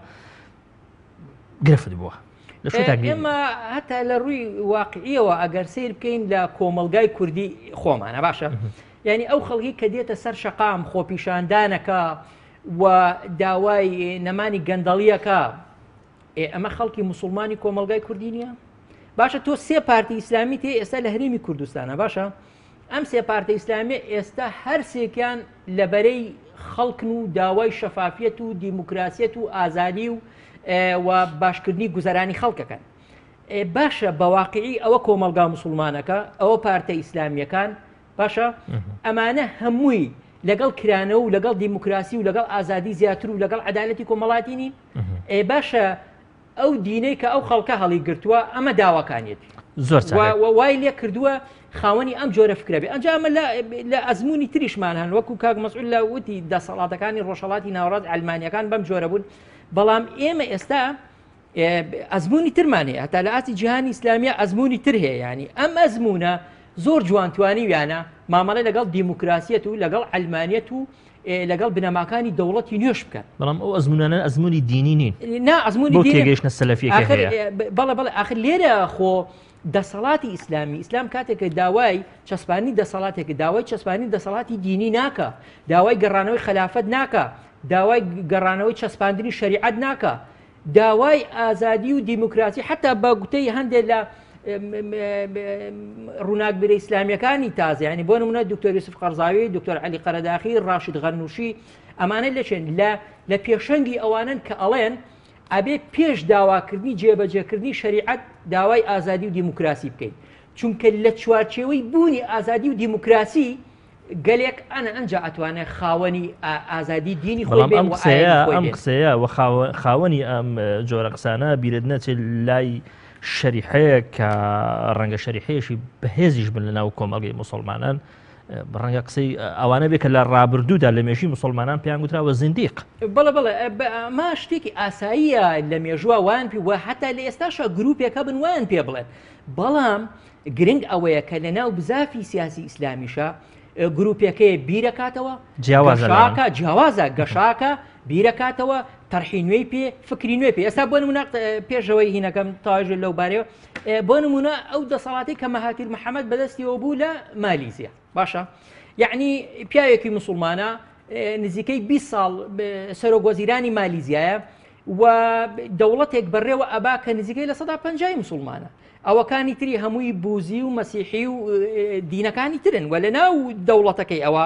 گرفت بووە ئێمە هەتا لە ڕووی واقعیەوە ئەگەر سیر بکەین لە کۆمەلگای کوردی خۆمانە باشە ینی ئەو خەڵکی کە دێتە سەر شەقام خۆپیشاندانەکە و داوای نەمانی گەندەڵیەکە ئەمە خەڵکی مسلمانی کۆمەلگای کوردی نییە باشە تۆ سێ پارتی ئیسلامی تێ ئێستا لە هەرمی کوردستانە باشە ئەم سێ پارتە ئیسلامی ئێستا هەر سێکیان لەبەرەی خەڵکن و داوای شەفافیت و دیموکراسیەت و ئازادی و و باشکردنی گوزارانی خەڵکەکەن باشە بەواقعی ئەوە کۆمەلگا مسلمانەکە ئەوە پارتە ئیسلامیەکان باشە ئەمانە هەمووی لەگەڵ کرانە و لەگەڵ دیموکراسی و لەگەڵ ئازادی زیاتر و لەگەڵ عدالەتی کۆمەڵاتی نین ئێ باشە ئەو دینەی کە ئەو خەڵکە هەڵی گرتووە ئەمە داواکانێتی زۆر وای لێ کردووە خاوەنی ئەم جۆرە فکرەبێ ئەنج ئەمە لە ئەزمموی تریشمان هەن وەکو کاک مەسئول لە وتی دەسەڵاتەکانی ڕۆژەڵاتی ناوڕات ئەلمانیەکان بەم جۆرە بوون بەڵام ئێمە ئێستا ئەزمموی ترمانەیە هەتا لە ئاتی جیهانی ئسلامیە ئەزمموی تر هەیە ینی ئەم ئەزمونە زۆر جوانتوانی ویانە مامەڵی لەگەڵ دیموکراسیەت و لەگەڵ ئەلمانیەت و لەگەڵ بنەماکانی دەوڵەتی نوێش بکەن بەڵام ئەو ئەزمونانە ئەزمموی دینی نین نا ئەزمموی گەشتە سەلفی بەڵە بەڵێ آخر لێرە خۆ دەسەڵاتی ئیسلامی ئیسلام کاتێککە داوای چەسپانی دەسەڵاتێک داوای چەسپانی دەسەڵاتی دینی ناکە داوای گەڕانەوەی خلافەت ناکە داوای گەڕانەوەی چەسپاندنی شریعت ناکە داوای ئازادی و دیموکراسی حتا با گوتەی هەندێک لە ڕووناکبیرە ئیسلامیەکانی تازیانی بۆ نمونە دکتۆر یوسف قەرزاوی دکتۆر علی قەرەداخی ڕاشید غەرنووشی ئەمانە لەچێن لە لە پێشەنگی ئەوانن کە ئەڵێن ئەبێ پێش داواکردنی جێبەجێکردنی شریعت داوای ئازادی و دیموکراسی بکەین چونکە لە چوارچێوەی بوونی ئازادی و دیموکراسی گەلێک ئەنا ئەنج ئەتوانێت خاوەنی ئازادی دینی خۆڵام ئەم قسەیە ئەم قسەیە و خاوەنی ئەم جۆرە قسانە بیرت نەچێت لای شەریحەیە کە ڕەنگە شەریحەیەشی بەهێزیش بن لە ناو کۆمەڵگەی مسلمانان. ڕەنگە قسەی ئەوانە بێکە لە ڕابردوودا لە مێژی مسلمانان پێیان گوتراوە زیندیق بڵە بڵێ ما شتێکی ئاساییە لە مێژووە وان پێی وە حتا لە ئێستاشە گرروپێکە بن وان پێ بڵێن بەڵام گرنگ ئەوەیە کە لە ناو بزافی سیاسی ئیسلامیشە گروپیەکەی بیرەکاتەوە جیاوازەکە جیاوازە گەشاکە بیرەکاتەوە تەرحی نوێی پێ فکری نوێ پێ ئێستا بۆ نمونە پێشەوەی هینەکەم تاژل لەو بارەوە بۆ نمونە ئەو دەسەڵاتی کە مەهاتیر محەممەد بەدەستیەوە بوو لە مالیزیە باشە یعنی پیاوێکی مسلمانە نزیکەی 20 ساڵ سەرۆگۆزیرانی مالیزیایە و دەوڵەتێک بەڕێوە ئەبا کە نزیکەی لە سەدا پنجای مسلمانە ئەوەکانی تری هەمووی بوزی و مەسیحی و دینەکانی ترن وە لە ناو دەوڵەتەکەی ئەوە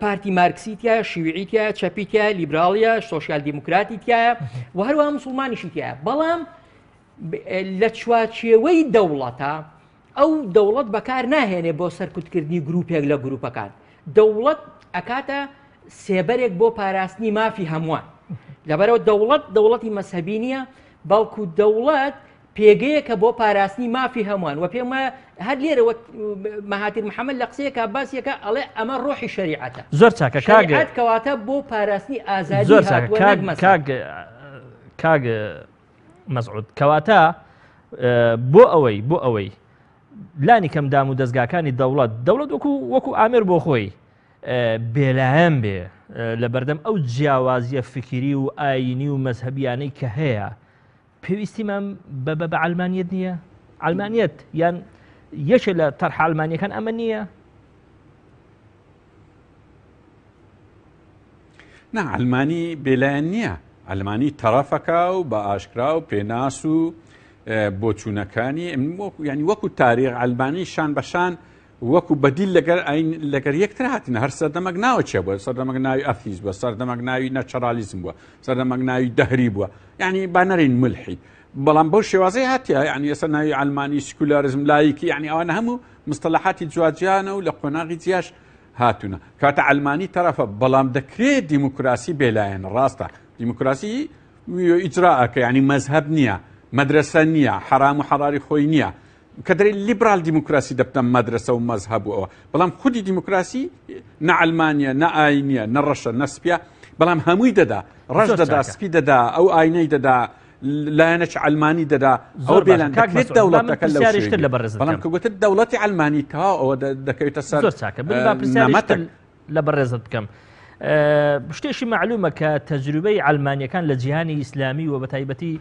پارتی مارکسیتیە شیوعیتە چەپیتە لیبراڵە سوۆسیال دیموکراتی تایە و هەروە مسلمانیشی تایە بەڵام لە چواچێوەی دەوڵەتە ئەو دەوڵەت بەکار ناهێنێ بۆ سەرکوتکردنی گرروپێک لە گرروپەکان دەوڵەت ئەکاتە سێبەرێک بۆ پاراستنی مافی هەمووان لەبەرەوە دەوڵەت دەوڵەتی مەسەبی نییە بەڵکو دەوڵەت پێگەیەکە بۆ پاراستنی مافی هەمووان و پێمە هەر لێرە مەهاتیر محەممەد لە قسەیەکە باسیەکە ئەڵێ ئەمە ڕۆحی شریعەتە زۆر چاکە کاگات کەواتە بۆ پاراستنی ئازاد زۆر کاگ مەزعود کەواتە بۆ ئەوەی بۆ ئەوەی لانی کەم دام و دەستگاکانی دەوڵەت دەوڵەت وەکو وەکو ئامر بۆ خۆی بێلایەن بێ لە بەردەم ئەو جیاوازیە فکری و ئاینی و مەذهبیانەی کە هەیە پێویستیمان بە ئالمانیت نییە ئالمانیت یان یەشە لە تەرح ئالمانیەکان ئەمە نییە نەعلمانی بێلایەن نییە ئەلمانی تەرافەکە و بە ئاشکرا و پێناس و اه، بۆچوونەکانی ینی وەکو تاریخ شان بەشان وەکو بەدیل لەگەر لەگەر یەکتر هاتیە هەر سەردەمەک ناوچێ بووە سەردەمەک ناوی ئەفیز بووە سەردەمەک ناوی نەچەرالیزم بووە سەردەمەک ناوی دەهری بووە یعنی با نەرین ملحی بەڵام بەو شێوازەی هاتیە ینی ئێستا ناوی ئالمانی سکولارزم لایکی ینی ئەوانە هەموو مستەلاحاتی جوواجیانە و لە قۆناغی جیاش هاتوونە کاتە ئەلمانی تەرەفە بەڵام دەکرێت دیموکراسی بێلایەن ڕاستە دیموکراسی ئیجراکە یعنی مەذهب نییە مدرسە نییە حرام و حراری خۆی نییە کە دەری لیبرال دیموکراسی دەبتە مەدرسە و مەز هەبوو ئەوە بەڵام خودی دیموکراسی نەعلمانیا نەئینە نەڕەشە نەسپیا بەڵام هەمووی دەدا ڕژ دەدا سپی دەدا ئەو ئاینەی دەدا لایەنەچ ئەلمانی دەدا ئەو بێلان کاکێت دەوڵەتەکە لەشتر لە بەرز بەڵام کەگوتە دەوڵەتی ئەلمانی تا ئەوە دەکەوێتە سەر چاکە پرسیارمەتن لە بەڕێزت بکەم. شتێکی معلومە کە تەجروبەی ئەلمانیەکان لە جیهانی ئیسلامی و بە تایبەتی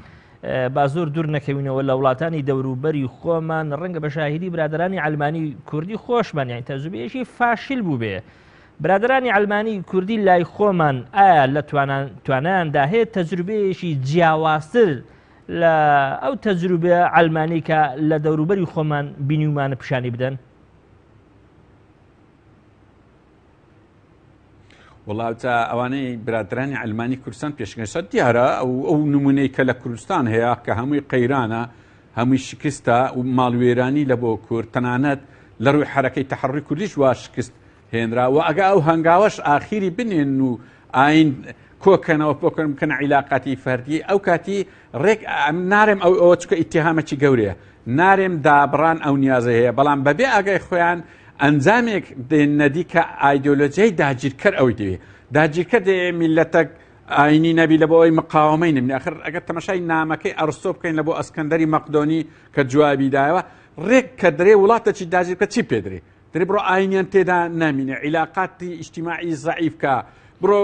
با زۆر دوور نەکەوینەوە لە وڵاتانی دەوروبەری خۆمان ڕەنگە بە شاهدی برادرانی ئەلمانی کوردی خۆشمانیان تەزوبێشی فاشیل بوو بێ. برادرانی ئەلمانی کوردی لای خۆمان ئایا لە توانیاندا هەیە تەجروبەیەشی جیاوازتر لە ئەو تەجروبە ئەلمانیکە لە دەوروبەری خۆمان بینیومانە پیشانی بدەن. وڵاو تا ئەوانەی برادرانی ئەلمانی کوردستان پێشگەشت دیارە ئەو نمونەی کە لە کوردستان هەیە کە هەمووی قەیرانە هەمووی شکستە و ماڵوێرانی لە بۆ کورد تەنانەت لە ڕووی حرەکەی تحڕی کوردیش وا شکست هێنرا و ئەگە ئەو هەنگاوەش ئاخیری بنێن و ئاین کۆکەنەوە پۆکەن بکەن عیلااقاتی فەردی ئەو کاتی ڕێک نارێم ئەو ئەوە چکە ئیتیهامەکی گەورەیە نارێم دابڕان ئەو نیازە هەیە بەڵام بەبێ ئاگای خۆیان ئەنجامێک دێنەدی کە ئایدۆلۆجیای داگیرکەر ئەوی دەوێ داگیرکە دێ میلەتەک ئاینی نەبی لە بۆەوەی مقاومەی نمی ئەخر ئەگەر تەمەشای نامەکەی ئەرسۆ بکەین لە بۆ ئەسکەندەری مەقدۆنی کە جوابیدایەوە ڕێک کە درێ وڵاتەی داگیرکە چی پێدرێ درێ بڕۆ ئاینیان تێدا نامینە عیلااقاتی ئیشتیماعی زعیفکە. برۆ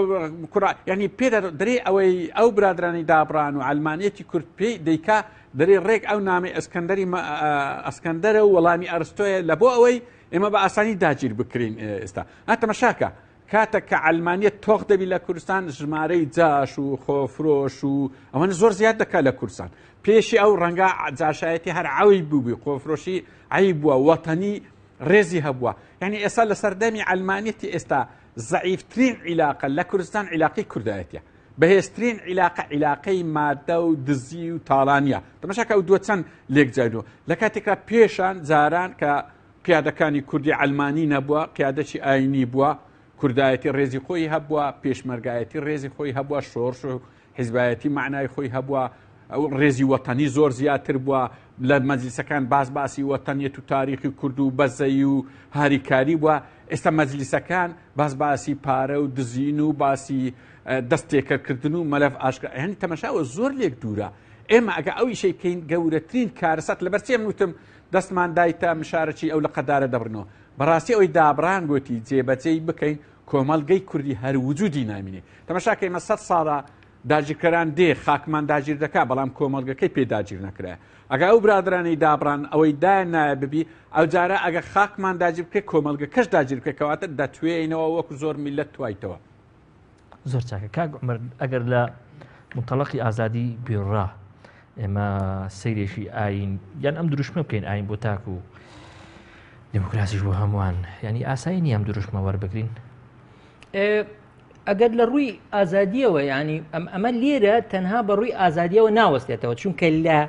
ینی پێ درێ ئەوەی ئەو برادرانی دابران و ئەلمانەتی کورد پێی دەیکا دەری ڕێک ئەو نامی ئەسکەندەری ئەسکەندەرە و وەڵامی ئەرستۆیە لە بۆ ئەوەی ئێمە بە ئاسانی داگیر بکرین ئێستا ئاتەمەشاکە کاتە کە ئەلمانیت تۆخ دەبی لە کوردستان ژمارەی جاش و خۆفرۆش و ئەوەن زۆر زیاد دەکات لە کوردستان پێشی ئەو ڕەنگە جاشایەتی هەر ئاوی بووبی خۆفرۆشی ئای بووە وەتەنی ڕێزی هەبووە یعنی ئێستا لە سەردەمی ئەلمانیەتی ئێستا زعیفترین عیلاقە لە کوردستان عیلاقی کوردایەتە بەهێسترین عیلاقە عیلاقەی مادە و دزی و تاڵانیە تەمەشاکە ئەو دووە چەند لێک جاینەوە لە کاتێکا پێشان جاران کە پیادەکانی کوردی ئەلمانی نەبووە قیادەی ئاینی بووە کوردایەتی ڕێزی خۆی هەبووە پێشمەرگایەتی ڕێزی خۆی هەبووە شۆرش و حیزبایەتی معنای خۆی هەبووە ئەو ڕێزی وەتەنی زۆر زیاتر بووە لە مەزیسەکان بازباسی وەتەنیەت و تاریخی کورد و بەزەی و هاریکاری بووە ئێستا مەزلیسەکان بازباسی پارە و دزین و باسی دەستێکەکردن و مەلەف ئاشکە هەن تەمەشاوە زۆر لێک دوورە ئێمە ئەگە ئەوی شەکەین گەورەترین کارسەت لەبەرچێ وتم دەستمان دایتە ئەم شارەی ئەو لە قەدارە دەبرنەوە بەڕاستی ئەوی دابران گوتی جێبەجێی بکەین کۆمەلگەی کوردی هەرووجودی نامینێ تەمەشاکەیمە سە ساڵە داگیرکەران دێ خاکمان داگیر دەکا بەڵام کۆمەلگەکەی پێداگیر نەکرێ ئەگە ئەو برادرانی دابران ئەوەی دای نایە ببی ئەو جارە ئەگە خاکمان داگیر بکە کۆمەلگە کەش داگیر بکەکەواتە دەتوێینەوە وەکو زۆر میلەت توایتەوە زۆر چاکە کاگمر ئەگەر لە متەڵقی ئازادی بیڕا ئێمە سەیرێکی ئاین یان ئەم دروشمە بکەین ئاین بۆ تاکو و دموکراسیش بۆ هەمووان ینی ئاسایی نیە ئەم دروشمە وەربگرین ئەگەر لە ڕووی ئازادیەوە ینی ئەمە لێرە تەنها بە ڕووی ئازادیەوە ناوەستێتەوە چونکە لە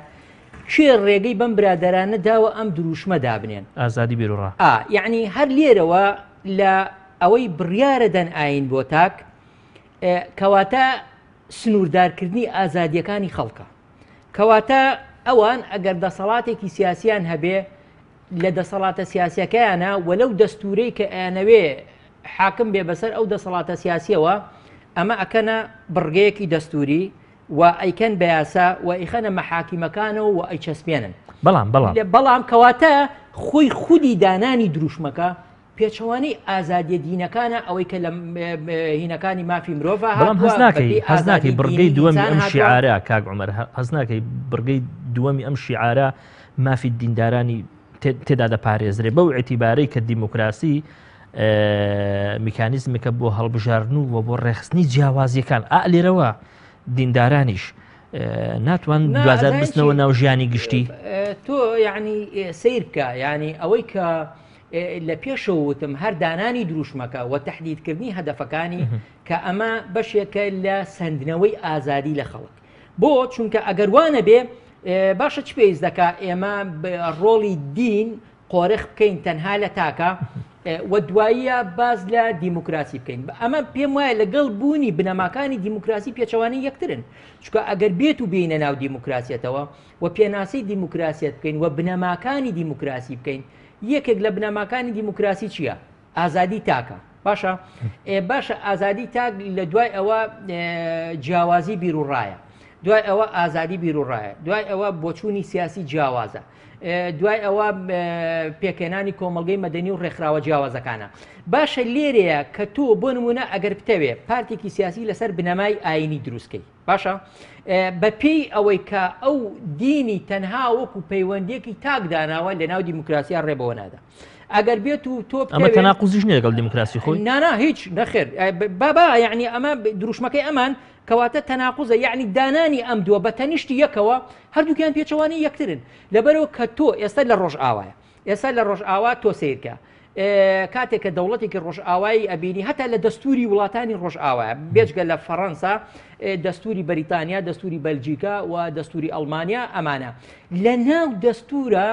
چێ ڕێگەی بەم برادرانە داوە ئەم دروشمە دابنێن ئازادی بێڕا یعنی هەر لێرەوە لە ئەوەی بڕیارەدەن ئاین بۆ تاک کەواتە سنووردارکردنی ئازادیەکانی خەڵکە کەواتە ئەوان ئەگەر دەسەڵاتێکی سیاسیان هەبێ لە دەسەڵاتە سیاسەکەیانە وەلەو دەستورەی کە ئەیانەوێ حاکم بێ بەسەر ئەو دەسەڵاتە سیاسیەوە ئەمە ئەکەنە بڕگەیەکی دەستوری و ئەیکەن بە یاسا و ئیخەنە مەحاکیمەکانەوە و ئەیچەسپێنن بەڵام بەڵام بەڵام کەواتە خۆی خودی دانانی دروشمەکە پێچەوانەی ئازادی دینەکانە ئەوەی کە لە هینەکانی مافی مرۆڤ هەڵام هەزناکەی هەزناکەی بڕگەی دووەمی ئەم شیعارە کاگومەر هەزناکەی بڕگەی دووەمی ئەم شیعارە مافی دیندارانی تێدا دەپارێزرێ بەو ئەتیبارەی کە دیموکراسی میکانیزمێکە بۆ هەڵبژارن و وە بۆ ڕێخستنی جیاوازیەکان ئا لێرەوە دیندارانیش. ناتوان دوازار بستنەوە ناو ژیانی گشتی تۆ یعنی سیرکە ینی ئەوەی کە لە پێشەوەوتم هەر دانانی دروشمەکە و تهدیدکردنی هەدفەکانی کە ئەمە بەشێکە لە سندنەوەی ئازادی لە خەڵک بۆ چونکە ئەگەروانە بێ باشە چ پێویست دەکا ئێمە ڕۆڵی دین قۆرەخ بکەین تەنها لە تاکە وە دواییە باز لە دیموکراسی بکەین ئەمە پێم وایە لەگەڵ بوونی بنەماکانی دیموکراسی پێچەوانی یەکترن چکە ئەگەر بێت و بینە ناو دیموکراسیەتەوە و پێناسەی دیموکراسیت بکەین و بنەماکانی دیموکراسی بکەین یەکێک لە بنەماکانی دیموکراسی چییە؟ ئازادی تاکە باشە باشە ئازادی تاک لە دوای ئەوە جیاوازی بیرروڕایە دوای ئەوە ئازادی بیرروڕایە دوای ئەوە بۆچوونی سیاسی جیاوازە دوای ئەوە پێکێنانی کۆمەلگەی مەدەنی و ڕێکخراوە جیاوازەکانە باشە لێرەیە کە تۆ بۆ نمونە ئەگەر بتەوێ پارتێکی سیاسی لەسەر بنەمای ئاینی دروستکەی باشە بە پێی ئەوەی کە ئەو دینی تەنها وەکو پەیوەندێکی تاک داناوە لە ناو دیموکراسی ڕێبەوە نادا. ئەگەر بێت و تۆ تەناقوزیش لەگەڵ دموکراسی خۆی نانا هیچ نەخێر بابا یعنی ئەمە دروشمەکەی ئەمان کەواتە تەناقوزە یعنی دانانی ئەم دووە بە تەنیشتی یەکەوە هەردووکیان پێچەوانی یەکترن لەبەرەوە کە تۆ ئێستا لە ڕۆژ ئاوایە ئێستا لە ڕۆژ ئاوا تۆ سیرکە. کاتێک کە دەوڵەتێکی ڕۆژئاوایی ئەبینی هەتا لە دەستوری وڵاتانی ڕۆژئاوایە بێجگە لە فەڕەنسا دەستوری بەریتانیا دەستوری بەلجیکا و دەستوری ئەلمانیا ئەمانە لە ناو دەستورە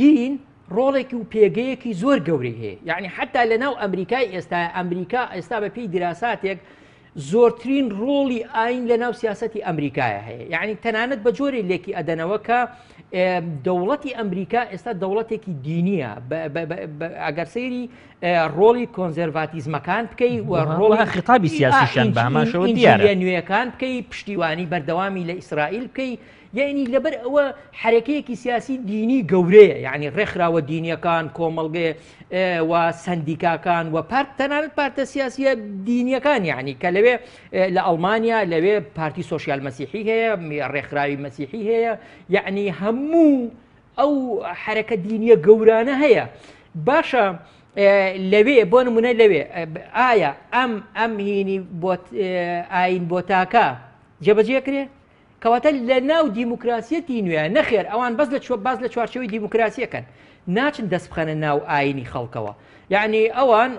دین ڕۆڵێکی و پێگەیەکی زۆر گەوری هەیە یعنی حتا لە ناو ئەمریکای ئێستا ئەمریکا ئێستا بە پێی دراساتێک زۆرترین ڕۆڵی ئاین لە ناو سیاستی ئەمریکایە هەیە یعنی تەنانەت بە جۆری لێکی ئەدەنەوەکە دەوڵەتی ئەمریکا ئێستا دەوڵەتێکی دینیە ئەگەر سەیری ڕۆڵی کۆنزەرڤاتیزمەکان بکەی و ڕۆڵی خطابی سیاسیشان بەماشەوە دیارە نوێیەکان بکەی پشتیوانی بەردەوامی لە ئیسرائیل بکەی یعنی لەبەر ئەوە حرەکەیەکی سیاسی دینی گەورەیە یعنی ڕێکخراوە دینیەکان کۆمەڵگێ و سندیکاکان و پارت تەنانەت پارتە سیاسیە دینیەکان یعنی کە لەوێ لە ئەڵمانیا لەوێ پارتی سوۆسیال مەسیحی هەیە ڕێکخراوی مەسیحی هەیە یعنی هەموو ئەو حرەکە دینیە گەورانە هەیە باشە. لەوێ بۆ نمونە لەوێ ئایا ئەم ئەم هینی ئاین بۆ تاکە جێبەجێ کرێ کەواتە لە ناو دیموکراسیەتی نوێ نەخێر ئەوان بەس لە چوە باز لە چوارچەوەی دیموکراسیەکەن ناچن دەستبخەنە ناو ئاینی خەڵکەوە یعنی ئەوان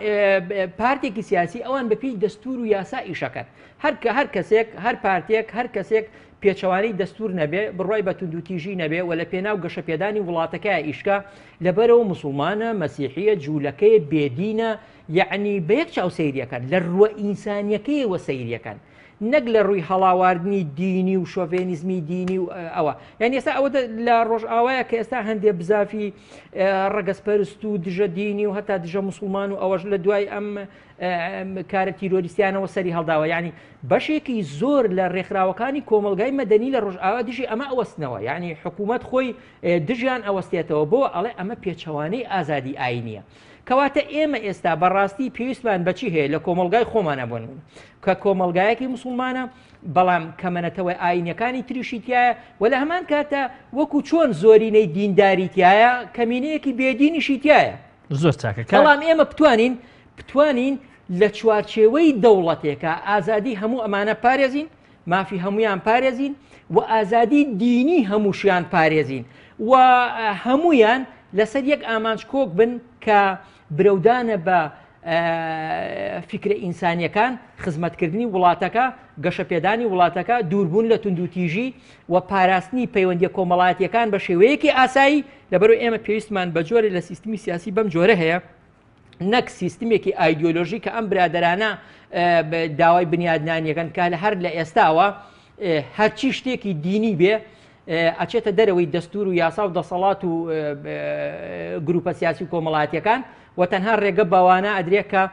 پارتێکی سیاسی ئەوان بەپی دەستور و یاسا ئیشەکەن هەرکە هەر کەسێک هەر پارتێک هەر کەسێک پێچەوانەی دەستور نەبێ بڕای بە تونندوتیژی نەبێ و لە پێناو گەشەپێدانی وڵاتەکە ئیشکە لەبەرەوە مسلمانە مەسیحیە جوولەکەی بێدینە یعنی بەیەک چاو سیریەکەن لە ڕوە ئینسانیەکەی وە سیریەکەن نەک لە ڕووی هەڵاواردنی دینی و شۆڤێنیزمی دینی و ئەوە یعنی ئێستا ئەوە لە ڕۆژئاوایە کە ئێستا هەندێک بزافی ڕگەسپەرست و دژە دینی و هەتا دژە مسلمان و ئەوەش لە دوای ئەم کارە تیرۆریسیانەوە سەری هەڵداوە ینی بەشێکی زۆر لە ڕێکخراوەکانی کۆمەلگای مەدەنی لە ڕۆژئاوا دژی ئەمە ئەوەستنەوە ینی حکوومەت خۆی دژیان ئەوەستێتەوە بۆ ئەڵێ ئەمە پێچەوانەی ئازادی ئاینیە. کەواتە ئێمە ئێستا بەڕاستی پێویستمان بەچی هەیە لە کۆمەلگای خۆمانە بۆن کە کۆمەلگایەکی مسلمانە بەڵام کەمەنەتەوەی ئاینەکانی تریشیتیایە و لە هەمان کاتە وەکو چۆن زۆرینەی دینداریتیایە کەمینەیەکی بێدینیشیتیایە زۆر چاکە کەڵام ئێمە بتوانین بتوانین لە چوارچێوەی دەوڵەتێکە ئازادی هەموو ئەمانە پارێزین مافی هەمویان پارێزین و ئازادی دینی هەمووشیان پارێزین و هەمویان لەسەر یەک ئامانچ کۆک بن کە برەودانە بە فکرە ئینسانیەکان خزمەتکردنی وڵاتەکە گەشەپێدانی وڵاتەکە دووربوون لە تونندوتیژی و پاراستنی پەیوەندی کۆمەڵاتیەکان بە شێوەیەکی ئاسایی لەبەر ئێمە پێویستمان بە جۆرە لە سیستمی سیاسی بەم جۆرە هەیە نەک سیستمێکی ئایدۆلۆژی کە ئەم برادرانە داوای بنیادنانیەکەن کا لە هەر لە ئێستاوە هەرچی شتێکی دینی بێ ئەچێتە دەرەوەی دەستور و یاسا و دەسەڵات و گروپە سیاسی کۆمەڵاتیەکان و تەنها ڕێگە باوانە ئەدرێکە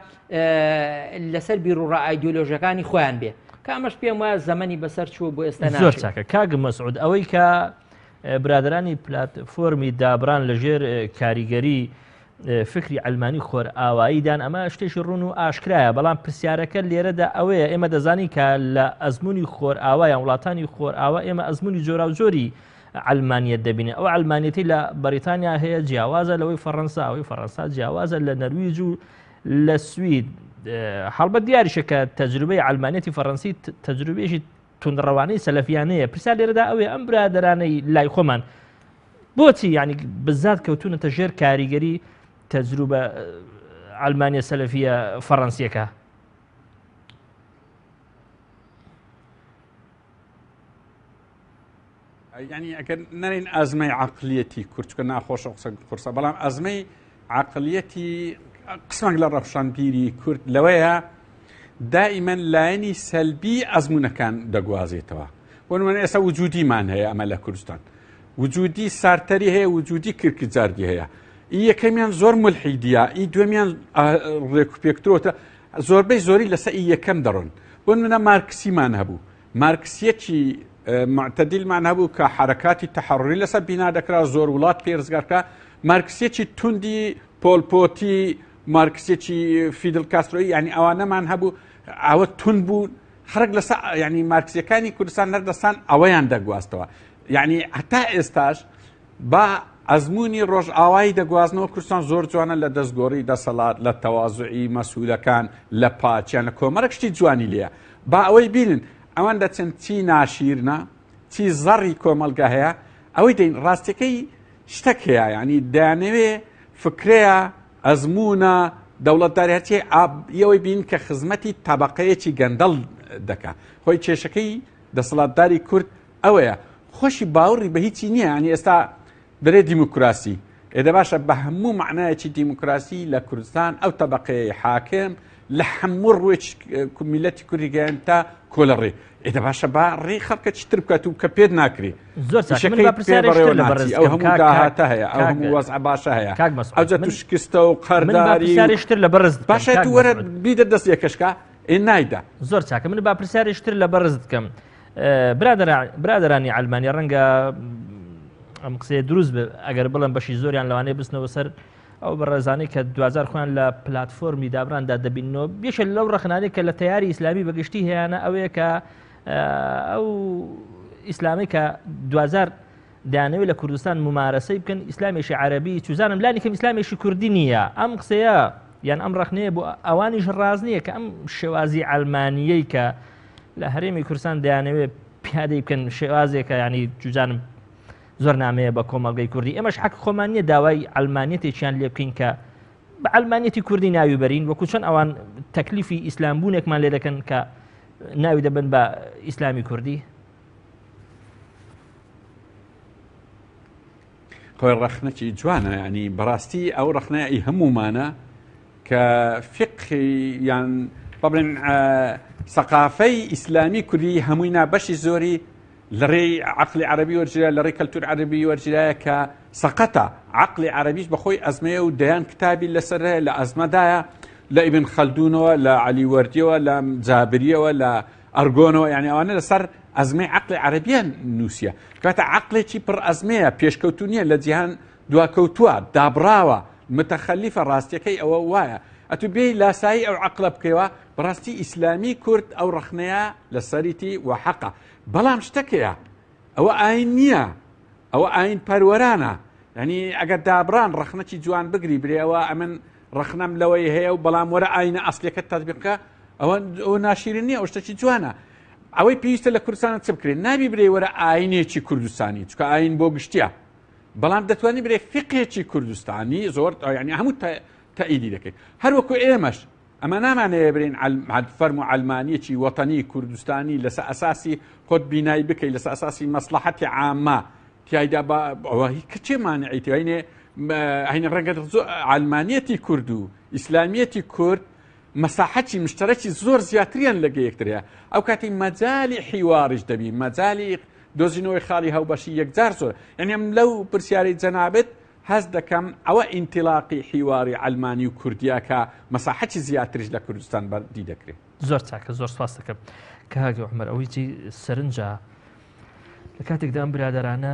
لەسەر بیر و ڕائیدۆلۆژەکانی خۆیان بێ کامەش پێم وایە زەمەنی بەسەر چوە بۆ ئێستا زۆر چاکە کاگە مەسعود ئەوەی کە برادرانی پلتفۆمی دابران لەژێر کاریگەری فکری ئەلمانی خۆر ئاواییدان ئەمە شتێکی ڕون و ئاشکرایە بەڵام پرسیارەکە لێرەدا ئەوەیە ئێمە دەزانی کە لە ئەزمموی خۆر ئاوایان وڵاتانی خۆر ئاوا ئێمە ئەزمموی جۆرا و جۆری ئەلمانیت دەبینێ ئەو ئەلمانەتی لە بەریتانیا هەیە جیاوازە لەوەی فەڕەنسا ئەوی فەڕەنسا جیاوازە لە نەرویج و لە سوید هەڵبەت دیاریشەکە تەجروبەی ئەلمانەتی فەڕەنسی تەجروبێشی تونڕەوانەی سەلفیانەیە پرسا لێرەدا ئەوێ ئەم برادرانەی لای خۆمان بۆچی ینی بزات کەوتونەتە ژێر کاریگەری تەجروبە ئەلمانیا سەلفیە فەڕەنسیەکە ینی ئەگەر نەرین ئەزمەی عقلەتی کورچکە ناخۆشە قسە قرسە بەڵام ئەزمەی عقلەتی قسمەك لە ڕەفشانپیری کورد لەوەیە دائیمەن لایەنی سەلبی ئەزمونونەکان دەگوازێتەوە وەنوەن ئێستا وجودیمان هەیە ئەمە لە کوردستان وجودی سارتەری هەیە وجودی کرکجاردی هەیە ئی یەکەمیان زۆر ملحیدیا ئی دوێمیان ڕێکوپێکترۆتە زۆربەی زۆری لەسەر یەکەم دەڕۆن بۆن منە مارکسیمان هەبوو مارکسیەکی معتەدیلمان هەبوو کە حرکاتی تەحڕی لەسەر بینا دەکرا زۆر وڵات پێرزگارکە مارکسێکی توندی پۆلپۆتی مارکسێکی فیدل کاسترۆی ینی ئەوانەمان هەبوو ئەوە تون بوو حرک لەس ینی مارکسیەکانی کوردستان نەردەستان ئەوەیان دەگواستەوە یعنی هەتا ئێستاش با ئەزمموی ڕۆژئاوایی دەگوازنەوە کوردستان زۆر جوانە لە دەستگۆڕی دەسەڵات لە تەواازعی مەسوولەکان لە پاچیان لە کۆمەرە شتی جوانی لە با ئەوەی بینن ئەوان دەچن چی ناشیرنە چی زەڕی کۆمەلگە هەیە ئەوەی دەین ڕاستەکەی شتێک هەیە ینی دانەوێ فکرەیە ئەزمونە دەوڵەتدارەتی ئەوەی بین کە خزمەتی تابقەیەکی گەندەڵ دەکات خۆی کێشەکەی دەسەڵاتداری کورد ئەوەیە خۆشی باوەڕی بە هیچی نییە ینی ئێستا دەرێ دیموکراسی ئێدە باشە بە هەموو معنایەکی دیموکراسی لە کوردستان ئەو تەبقەیە حاکم لە هەموو ڕوێ میلەتی کوریگەیان تا کۆ لە ڕێ ئێدە باشە با ڕێ خەڵکە چتر بکات و کە پێت ناکری ئەو هەموو داهاتە هەیە ئەو هەموو وەز باشە هەیە ئەوجە تو شکستە و قەرداریشتر لە بەرز باشە وەرە بیدە دەست یەکەشکا ئێ نایدا زۆر چاکە من با پرسیارشتر لە بەرز بکەم برادرانی ئەلمانی ڕەنگە ئەم قسێ دروست ئەگەر بڵم بەشی زۆریان لەوانەیە بستنەوە سەر ئەو بەڕێزانەی کە دوزار خوۆیان لە پلتفۆمی دابراندا دەبینەوە بێشە لەو ڕخنانێک کە لە تیاری ئیسلامی بەگشتی هەیەە ئەوەیە کە ئەو ئیسلامی کە دوزار دانەوێت لە کوردستان ممارەسەی بکەن ئیسلامێکی عربی چوزانم لانی کەم ئیسلامێکی کوردی نییە ئەم قسەیە یان ئەم ڕخنەیە بۆ ئەوانیش ڕاز نییە کە ئەم شێوازی ئەلمانیەی کە لە هەرێمی کورسان دەیانەوێت پیادەی بکەن شێوازێکە ینی جوجانم زۆر نامەیە بە کۆمەڵگەی کوردی ئەمەش حەق خۆمان نیە داوای ئەلمانەتێکیان لێ بکەین کە بە ئەلمانەتی کوردی ناوی بەرین وەکو چۆن ئەوان تەکلیفی ئیسلام بوونێکمان لێ دەکەن کە ناوی دەبن بە ئیسلامی کوردی خۆی ڕەخنەکی جوانە ینی بەڕاستی ئەو ڕخنایی هەمومانە کە فقی یان بڵێن سەقافەی ئیسلامی کوردی هەمووی نابەشی زۆری لەڕێی عقلی عربی وەرجرا لەڕێی کەلتور عربی وەرجرایە کە سەقەتە عقلی عربیش بەخۆی ئەزمەیە و دەیان کتابی لەسەر هەیە لە ئەزمەدایە لە ئیبن خەلدونەوە لە علیوەردیەوە لە جابریەوە لە ئەرگۆنەوە یعنی ئەوانە لەسەر ئەزمەی عقلی عربیان نووسە کاتە عقلێکی پڕ ئەزمەیە پێشکەوتونیە لە جیهان دواکەوتووە دابراوە متەخەلیفە ڕاستیەکەی ئەوە وایە ئەتو بێ لاسایی ئەو عقلە بکەوە بڕاستی ئیسلامی کورد ئەو ڕخنەیە لە سەریتی وحەقە بەڵام شتەکەیە ئەوە ئاین نییە ئەوە ئاین پەروەرانە ینی ئەگەر دابران ڕخنەکی جوان بگری برێەوە ئەمن ڕخنەم لەوەی هەیە و بەڵام وەرە ئاینە ئەسلەکە تەبیقە ئەوە ئەو ناشیرن نیە ئەو شتەکی جوانە ئەوەی پێویستە لە کوردستانە چ بکرێن نابی برێ وەرە ئاینێکی کوردستانی چکە ئاین بۆ گشتیا بەڵام دەتوانانی برێ فقێکی کوردستانی زۆر ینی هەموو تائیدی دەکەیت هەروەکو ئێمەش اما ئەمە نامانە هێبرین فەرم و ئەلمانیەکی وەتەنی کوردستانی لەس ئەساسی خۆت بینایی بکەیت لەس ئەساسی مەسلحەتی عامە تایدا ئەوە هیچ کچێمانەیتوانێ عینە ڕەنگەت ئالمانەتی علمانیتی کردو اسلامیتی کرد مساحتی مشترکی زور زیاتریان لگه یەکتریا او کاتی حوارش مەجای حیوارش دەبی مەجای دۆزینەوەی خاڵی هەوبەشی یەکجار زۆر ئەنیم لو پرسیاری جەنابێت هەز دەکەم ئەوە ئینتیلاقی حیواری ئەلمانی و کوردیاکە مەساحەتی زیاتریش لە کوردستان بەردی دەکرێت زۆر چاکە زۆر سپاس دەکەم کە هاگە عمەر ئەوەیی سەرنجە لە کاتێکدا ئەم برادرانە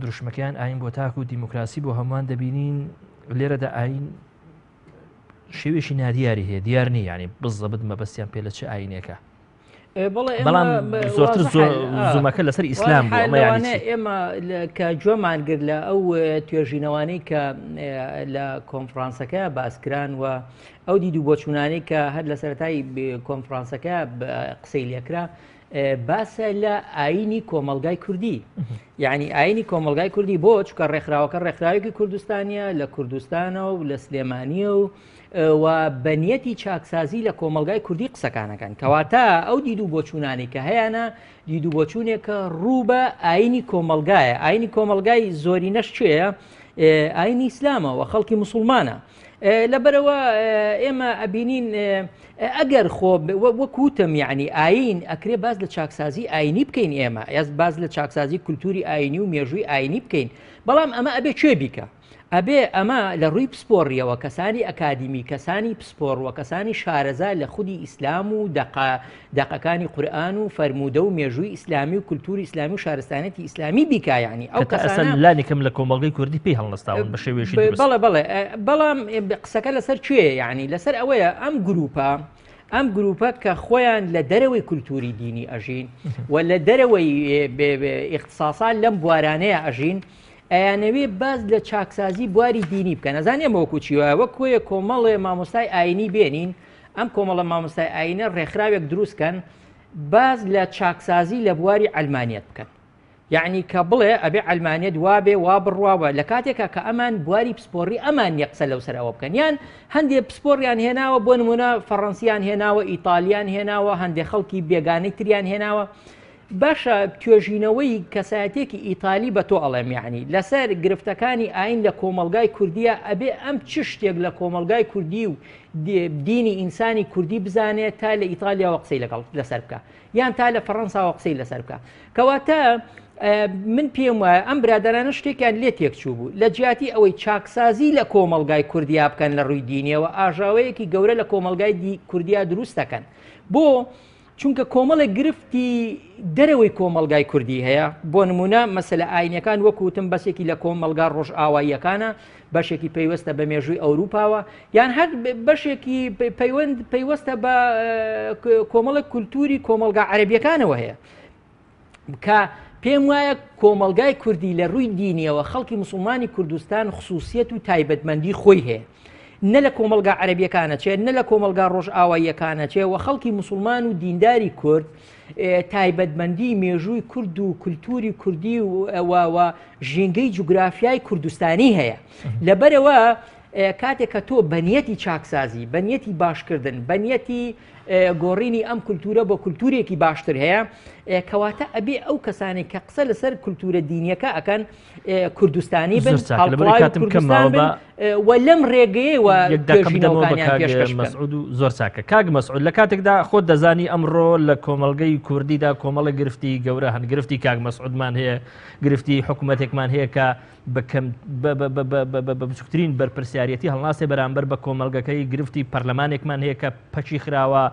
دروشمەکەیان ئاین بۆ تاک و دیموکراسی بۆ هەمووان دەبینین لێرەدا ئاین شێوێکی نادیاری هەیە دیار نی ینی بزە بدمە بەستیان پێ لە چه ئاینێکە بەڵام زۆرتر زومەکە لەسەر ئیسلام ئێمە کە جوێمان گر لە ئەو توێژینەوانەی کە لە کۆنفرانسەکە باسکران و ئەو دیدو بۆچوونانی کە هەر لە سەرای کۆنفرانسەکە قسەی لێکرا باسە لە ئاینی کۆمەلگای کوردی یعنی ئاینی کۆمەلگای کوردی بۆ چکە ڕێکخراوەکە ڕێکخراوێکی کوردستانە لە کوردستانە و لە سلێمانیە و و بەنیەتی چاکسازی لە کۆمەلگای کوردی قسەکانەکەن کەواتە ئەو دیدو بۆچوونانی کە هەیەە دیدو بۆچوونێکە ڕووبە ئاینی کۆمەلگایە ئاینی کۆمەلگای زۆری نەشتێە ئاینی ئیسلامەوە خەڵکی مسلمانە. لەبەرەوە ئێمە ئەبینین ئەگەر خۆ وەکوتم یعنی ئاین ئەکرێ باز لە چاکسازی ئاینی بکەین ئێمە یاس باز لە چاکسازی کولتوری ئاینی و مێژووی ئاینی بکەین بەڵام ئەمە ئەبێ کوێ بیکە ئەبێ ئەمە لە ڕووی پسپۆڕیەوە کەسانی ئەکادمی کەسانی پسپۆڕ و کەسانی شارەزا لە خودی ئیسلام و دقەکانی قورآن و فەرمودە و مێژووی ئیسلامی و کللتوری ئسلامی و شارستانەتی ئیسلامی بیکایانی ئەو لانیکەم لە کۆمەڵگەی کوردی پێی هەڵستاون بە شێوێشی بەڵێ بڵێ بەڵام قسەکە لەسەر کوێ یعنی لەسەر ئەوەیە ئەم گروپە. ئەم گروپە کە خۆیان لە دەرەوەی کولتوری دینی ئەژین و لە دەرەوەی اختصاصان لەم بوارانەیە ئەژین ئەیانەوێ باز لە چاکسازی بواری دینی بکەن نەزانێ مەوەکو چیوە وە کۆیە کۆمەڵێ مامۆستای ئاینی بێنین ئەم کۆمەڵە مامۆستای ئاینە ڕێکخراوێک دروستکەن باز لە چاکسازی لە بواری ئەلمانیت بکەن یعنی کە بڵێ ئەبێ ئەلمانیت وابێ وا بڕواوە لە کاتێکە کە ئەمان بواری پسپۆری ئەمان یەقسە لەو سەرەوە بکەن یان هەندێک پسپۆریان هێناوە بۆ نمونە فەڕەنسیان هێناوە ئیتالیان هێناوە هەندێک خەڵکی بێگانەی تریان هێناوە. باشە توێژینەوەی کەسایەتێکی ئیتالی بە تۆ ئەڵەمیانی لەسەر گرفتەکانی ئاین لە کۆمەلگای کوردیە ئەبێ ئەم چ شتێک لە کۆمەلگای کوردی و دینی ئینسانی کوردی بزانێت تا لە ئیتالیا وەقسەی لەگەڵ لەسەر بکە یان تا لە فەەنسا وەقسەی لەسەر بکە کەواتە من پێم وایە ئەم برادرانە شتێکیان لێ تێکچوو بوو لە جیاتی ئەوەی چاکسازی لە کۆمەلگای کوردیا بکەن لە ڕووی دینیەوە ئاژاوەیەکی گەورە لە کۆمەلگای کوردیا دروست دەکەن بۆ چونکە کۆمەڵێک گرفتی دەرەوەی کۆمەلگای کوردی هەیە بۆ نمونە مەسلە ئاینەکان وەکوتم بەسێکی لە کۆمەلگا ڕۆژ ئاواییەکانە بەشێکی پێیوەستە بە مێژووی ئەوروپاوە یان هەر بەشێکی پەیوەند پەیوەستە بە کۆمەڵک کولتوری کۆمەلگا عەربیەکانەوە هەیە کە پێم وایە کۆمەلگای کوردی لە ڕووی دینیەوە خەڵکی مسلمانی کوردستان خصوصیت و تایبەتمەندی خۆی هەیە نە لە کۆمەلگا عەربیەکانە چێت نە لە کۆمەلگا ڕۆژ ئاواییەکانە چێ و خەڵکی مسلمان و دینداری کورد تایبەتمەندی مێژووی کورد و کولتوری کوردی و ژینگەی جوگرافیای کوردستانی هەیە لەبەرەوە کاتێک کە تۆ بەنیەتی چاکسازی بەنیەتی باشکردن بەنیەتی گۆڕینی ئەم کولتورە بۆ کولتورێکی باشتر هەیە کەواتە ئەبێ ئەو کەسانی کە قسە لەسەر کولتورە دینیەکە ئەەکەن کوردستانی بنوە لەم ڕێگەیەوە زۆر چاکە کاگ مەسعود لە کاتێکدا خۆت دەزانی ئەمڕۆ لە کۆمەلگەی کوردیدا کۆمەڵی گرفتی گەورە هەن گرفتی کاگ مەسعودمان هەیە گرفتی حکوومەتێکمان هەیە کە بچکترین بەرپسیارەتی هەڵناسی بەرامبەر بە کۆمەلگەکەی گرفتی پەرلەمانێکمان هەیە کە پەچی خراوە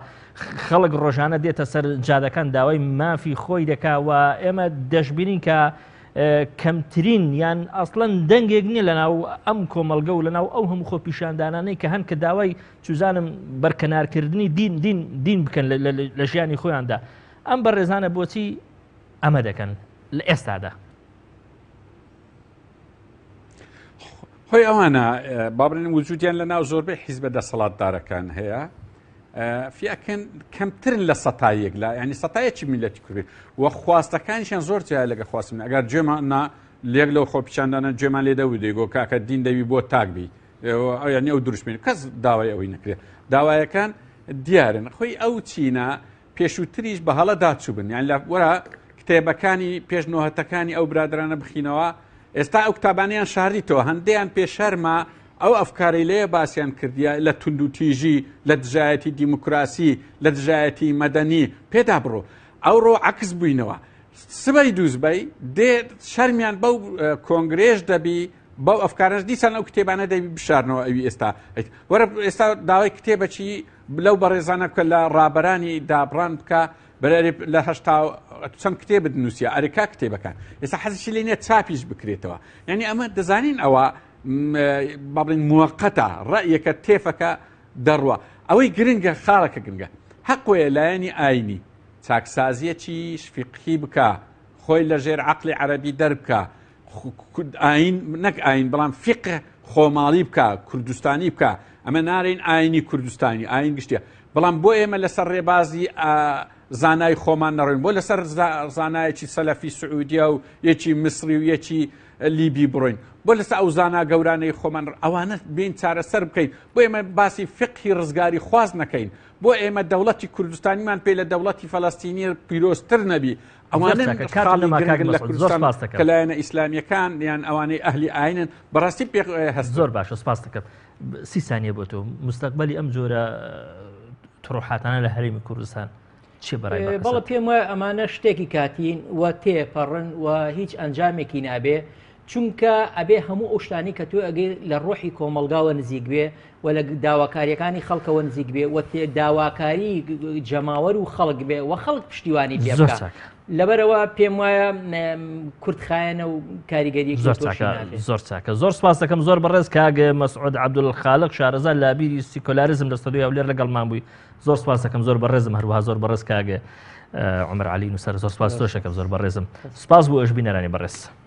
خەڵک ڕۆژانە دێتە سەر جادەکان داوای مافی خۆی دەکا و ئێمە دەشببینین کە کەمترین یان ئەسڵەن دەنگێک نییە لە ناو ئەم کۆمەلگە و لە ناو ئەو هەموو خۆ پیشاندانانەی کە هەن کە داوای چوزانم بەرکەنارکردنی دین دین دین بکەن لە ژیانی خۆیاندا ئەم بە ڕێزانە بۆچی ئەمە دەکەن لە ئێستادا. هۆی ئەوانە بابرێن وجودیان لە ناو زۆربەی حیزبە دەسەڵاتدارەکان هەیە فیاکەن کەمترن لە سەتایەک لا ینی سەتایەکی میلەتی کوردی وە خواستەکانیشان زۆر جای لەگە خواستن ئەگەر جێماننا لێک لەو خۆپیچاندانە جێمان لێ دەوی دەیگۆ کاکە دین دەوی بۆ تاکبی ینی ئەو دروشمێن کەس داوای ئەوەی نکرێت داوایەکان دیارن خۆی ئەو چینە پێشووتریش بە هەڵە داچوو بن یان لە وەرە کتێبەکانی پێشنەوەهەتەکانی ئەو برادرانە بخینەوە ئێستا ئەو کتابانیان شاریتەوە هەندیان پێشەرمە ئەو ئەفکاری لەیە باسییان کردیا لە تونندوتیژی لە دژایەتی دیموکراسی لە دژایەتی مەدەنی پێدا بڕۆ ئەو ڕۆ عکس بووینەوە سبەی دووزبەی دێ شەرمیان بەو کۆنگرێژ دەبی بەو ئەفکارش دیسان ئەو کتێبانە دەبی بشارنەوە ئەوی ئێستا وەرە ئێستا داوای کتێبەچی لەو بەڕێزانە بکە لە ڕابرانی دابڕان بکە بەێ لە هەشتا چەند کتێب نووسە ئەرێکا کتێبەکان ئێستا حەزیشی لێنە چاپیش بکرێتەوە یعنی ئەمە دەزانین ئەوە با بڵین موقەتە ڕەیەکە تێفەکە دەڕوە ئەوەی گرنگە خاڵەکە گرنگە حەقێ لایەنی ئاینی چاکسازیە چی شفیقی بکە خۆی لە ژێر عقلی عەربی دەربکە ئاین نەک ئاین بەڵام فقه خۆماڵی بکە کوردستانی بکە ئەمە نارین ئاینی کوردستانی ئاین گشتە بەڵام بۆ ئێمە لەسەر ڕێبازی زانای خۆمان نەڕێن بۆ لەسەر زانایەکی سەلەفی سعودیا و یەکی مسری و یەکی لیبی بڕۆین بۆ لەستا ئەوزانا گەورانەی خۆمان ئەوانە بین چارەسەر بکەین بۆ ئێمە باسی فقی ڕزگاری خواز نەکەین بۆ ئێمە دەوڵەتی کوردستانیمان پێی لە دەوڵەتی فەلستینی پیرۆستتر نەبی ئەوانەکەلایەنە ئیسلامیەکان یان ئەوانەی ئەهلی ئاینن بەڕاستی هەست زۆر باشە سپاس دەکەم سی سانیە بۆ تۆ مستەقبلی ئەم جۆرە تڕۆحاتانە لە هەرمی کوردستان. بەڵە پێم وایە ئەمانە شتێکی کاتین و تێپەڕن و هیچ ئەنجامێکی نابێ چونکە ئەبێ هەموو ئەوشتانی کە تۆ ئەگەی لە ڕۆحی کۆمەلگاوە نزیک بێ و لە داواکاریەکانی خەڵکەوە نزیک بێ و داواکاری جەماوەر و خەڵک بێ و خەڵک پشتیوانی بێ لەبەرەوە پێم وایە کورتخایەنە و کاریگەری زۆر چاکە زۆر سپاس دەکەم زۆر بەڕێز کاگە مەسعود عبدول خاڵق شارەزا لابیری سیکۆلاریزم دەستەدوی ئەو لێر لەگەڵمان بووی زۆر سپاس دەکەم زۆر بەڕێزم هەروها زۆر بەڕێز کاگە عمر علی نووسەر زۆر سپاس تۆشەکەم زۆر بەڕێزم سپاس بوو ئەش بینەرانی بەڕێز.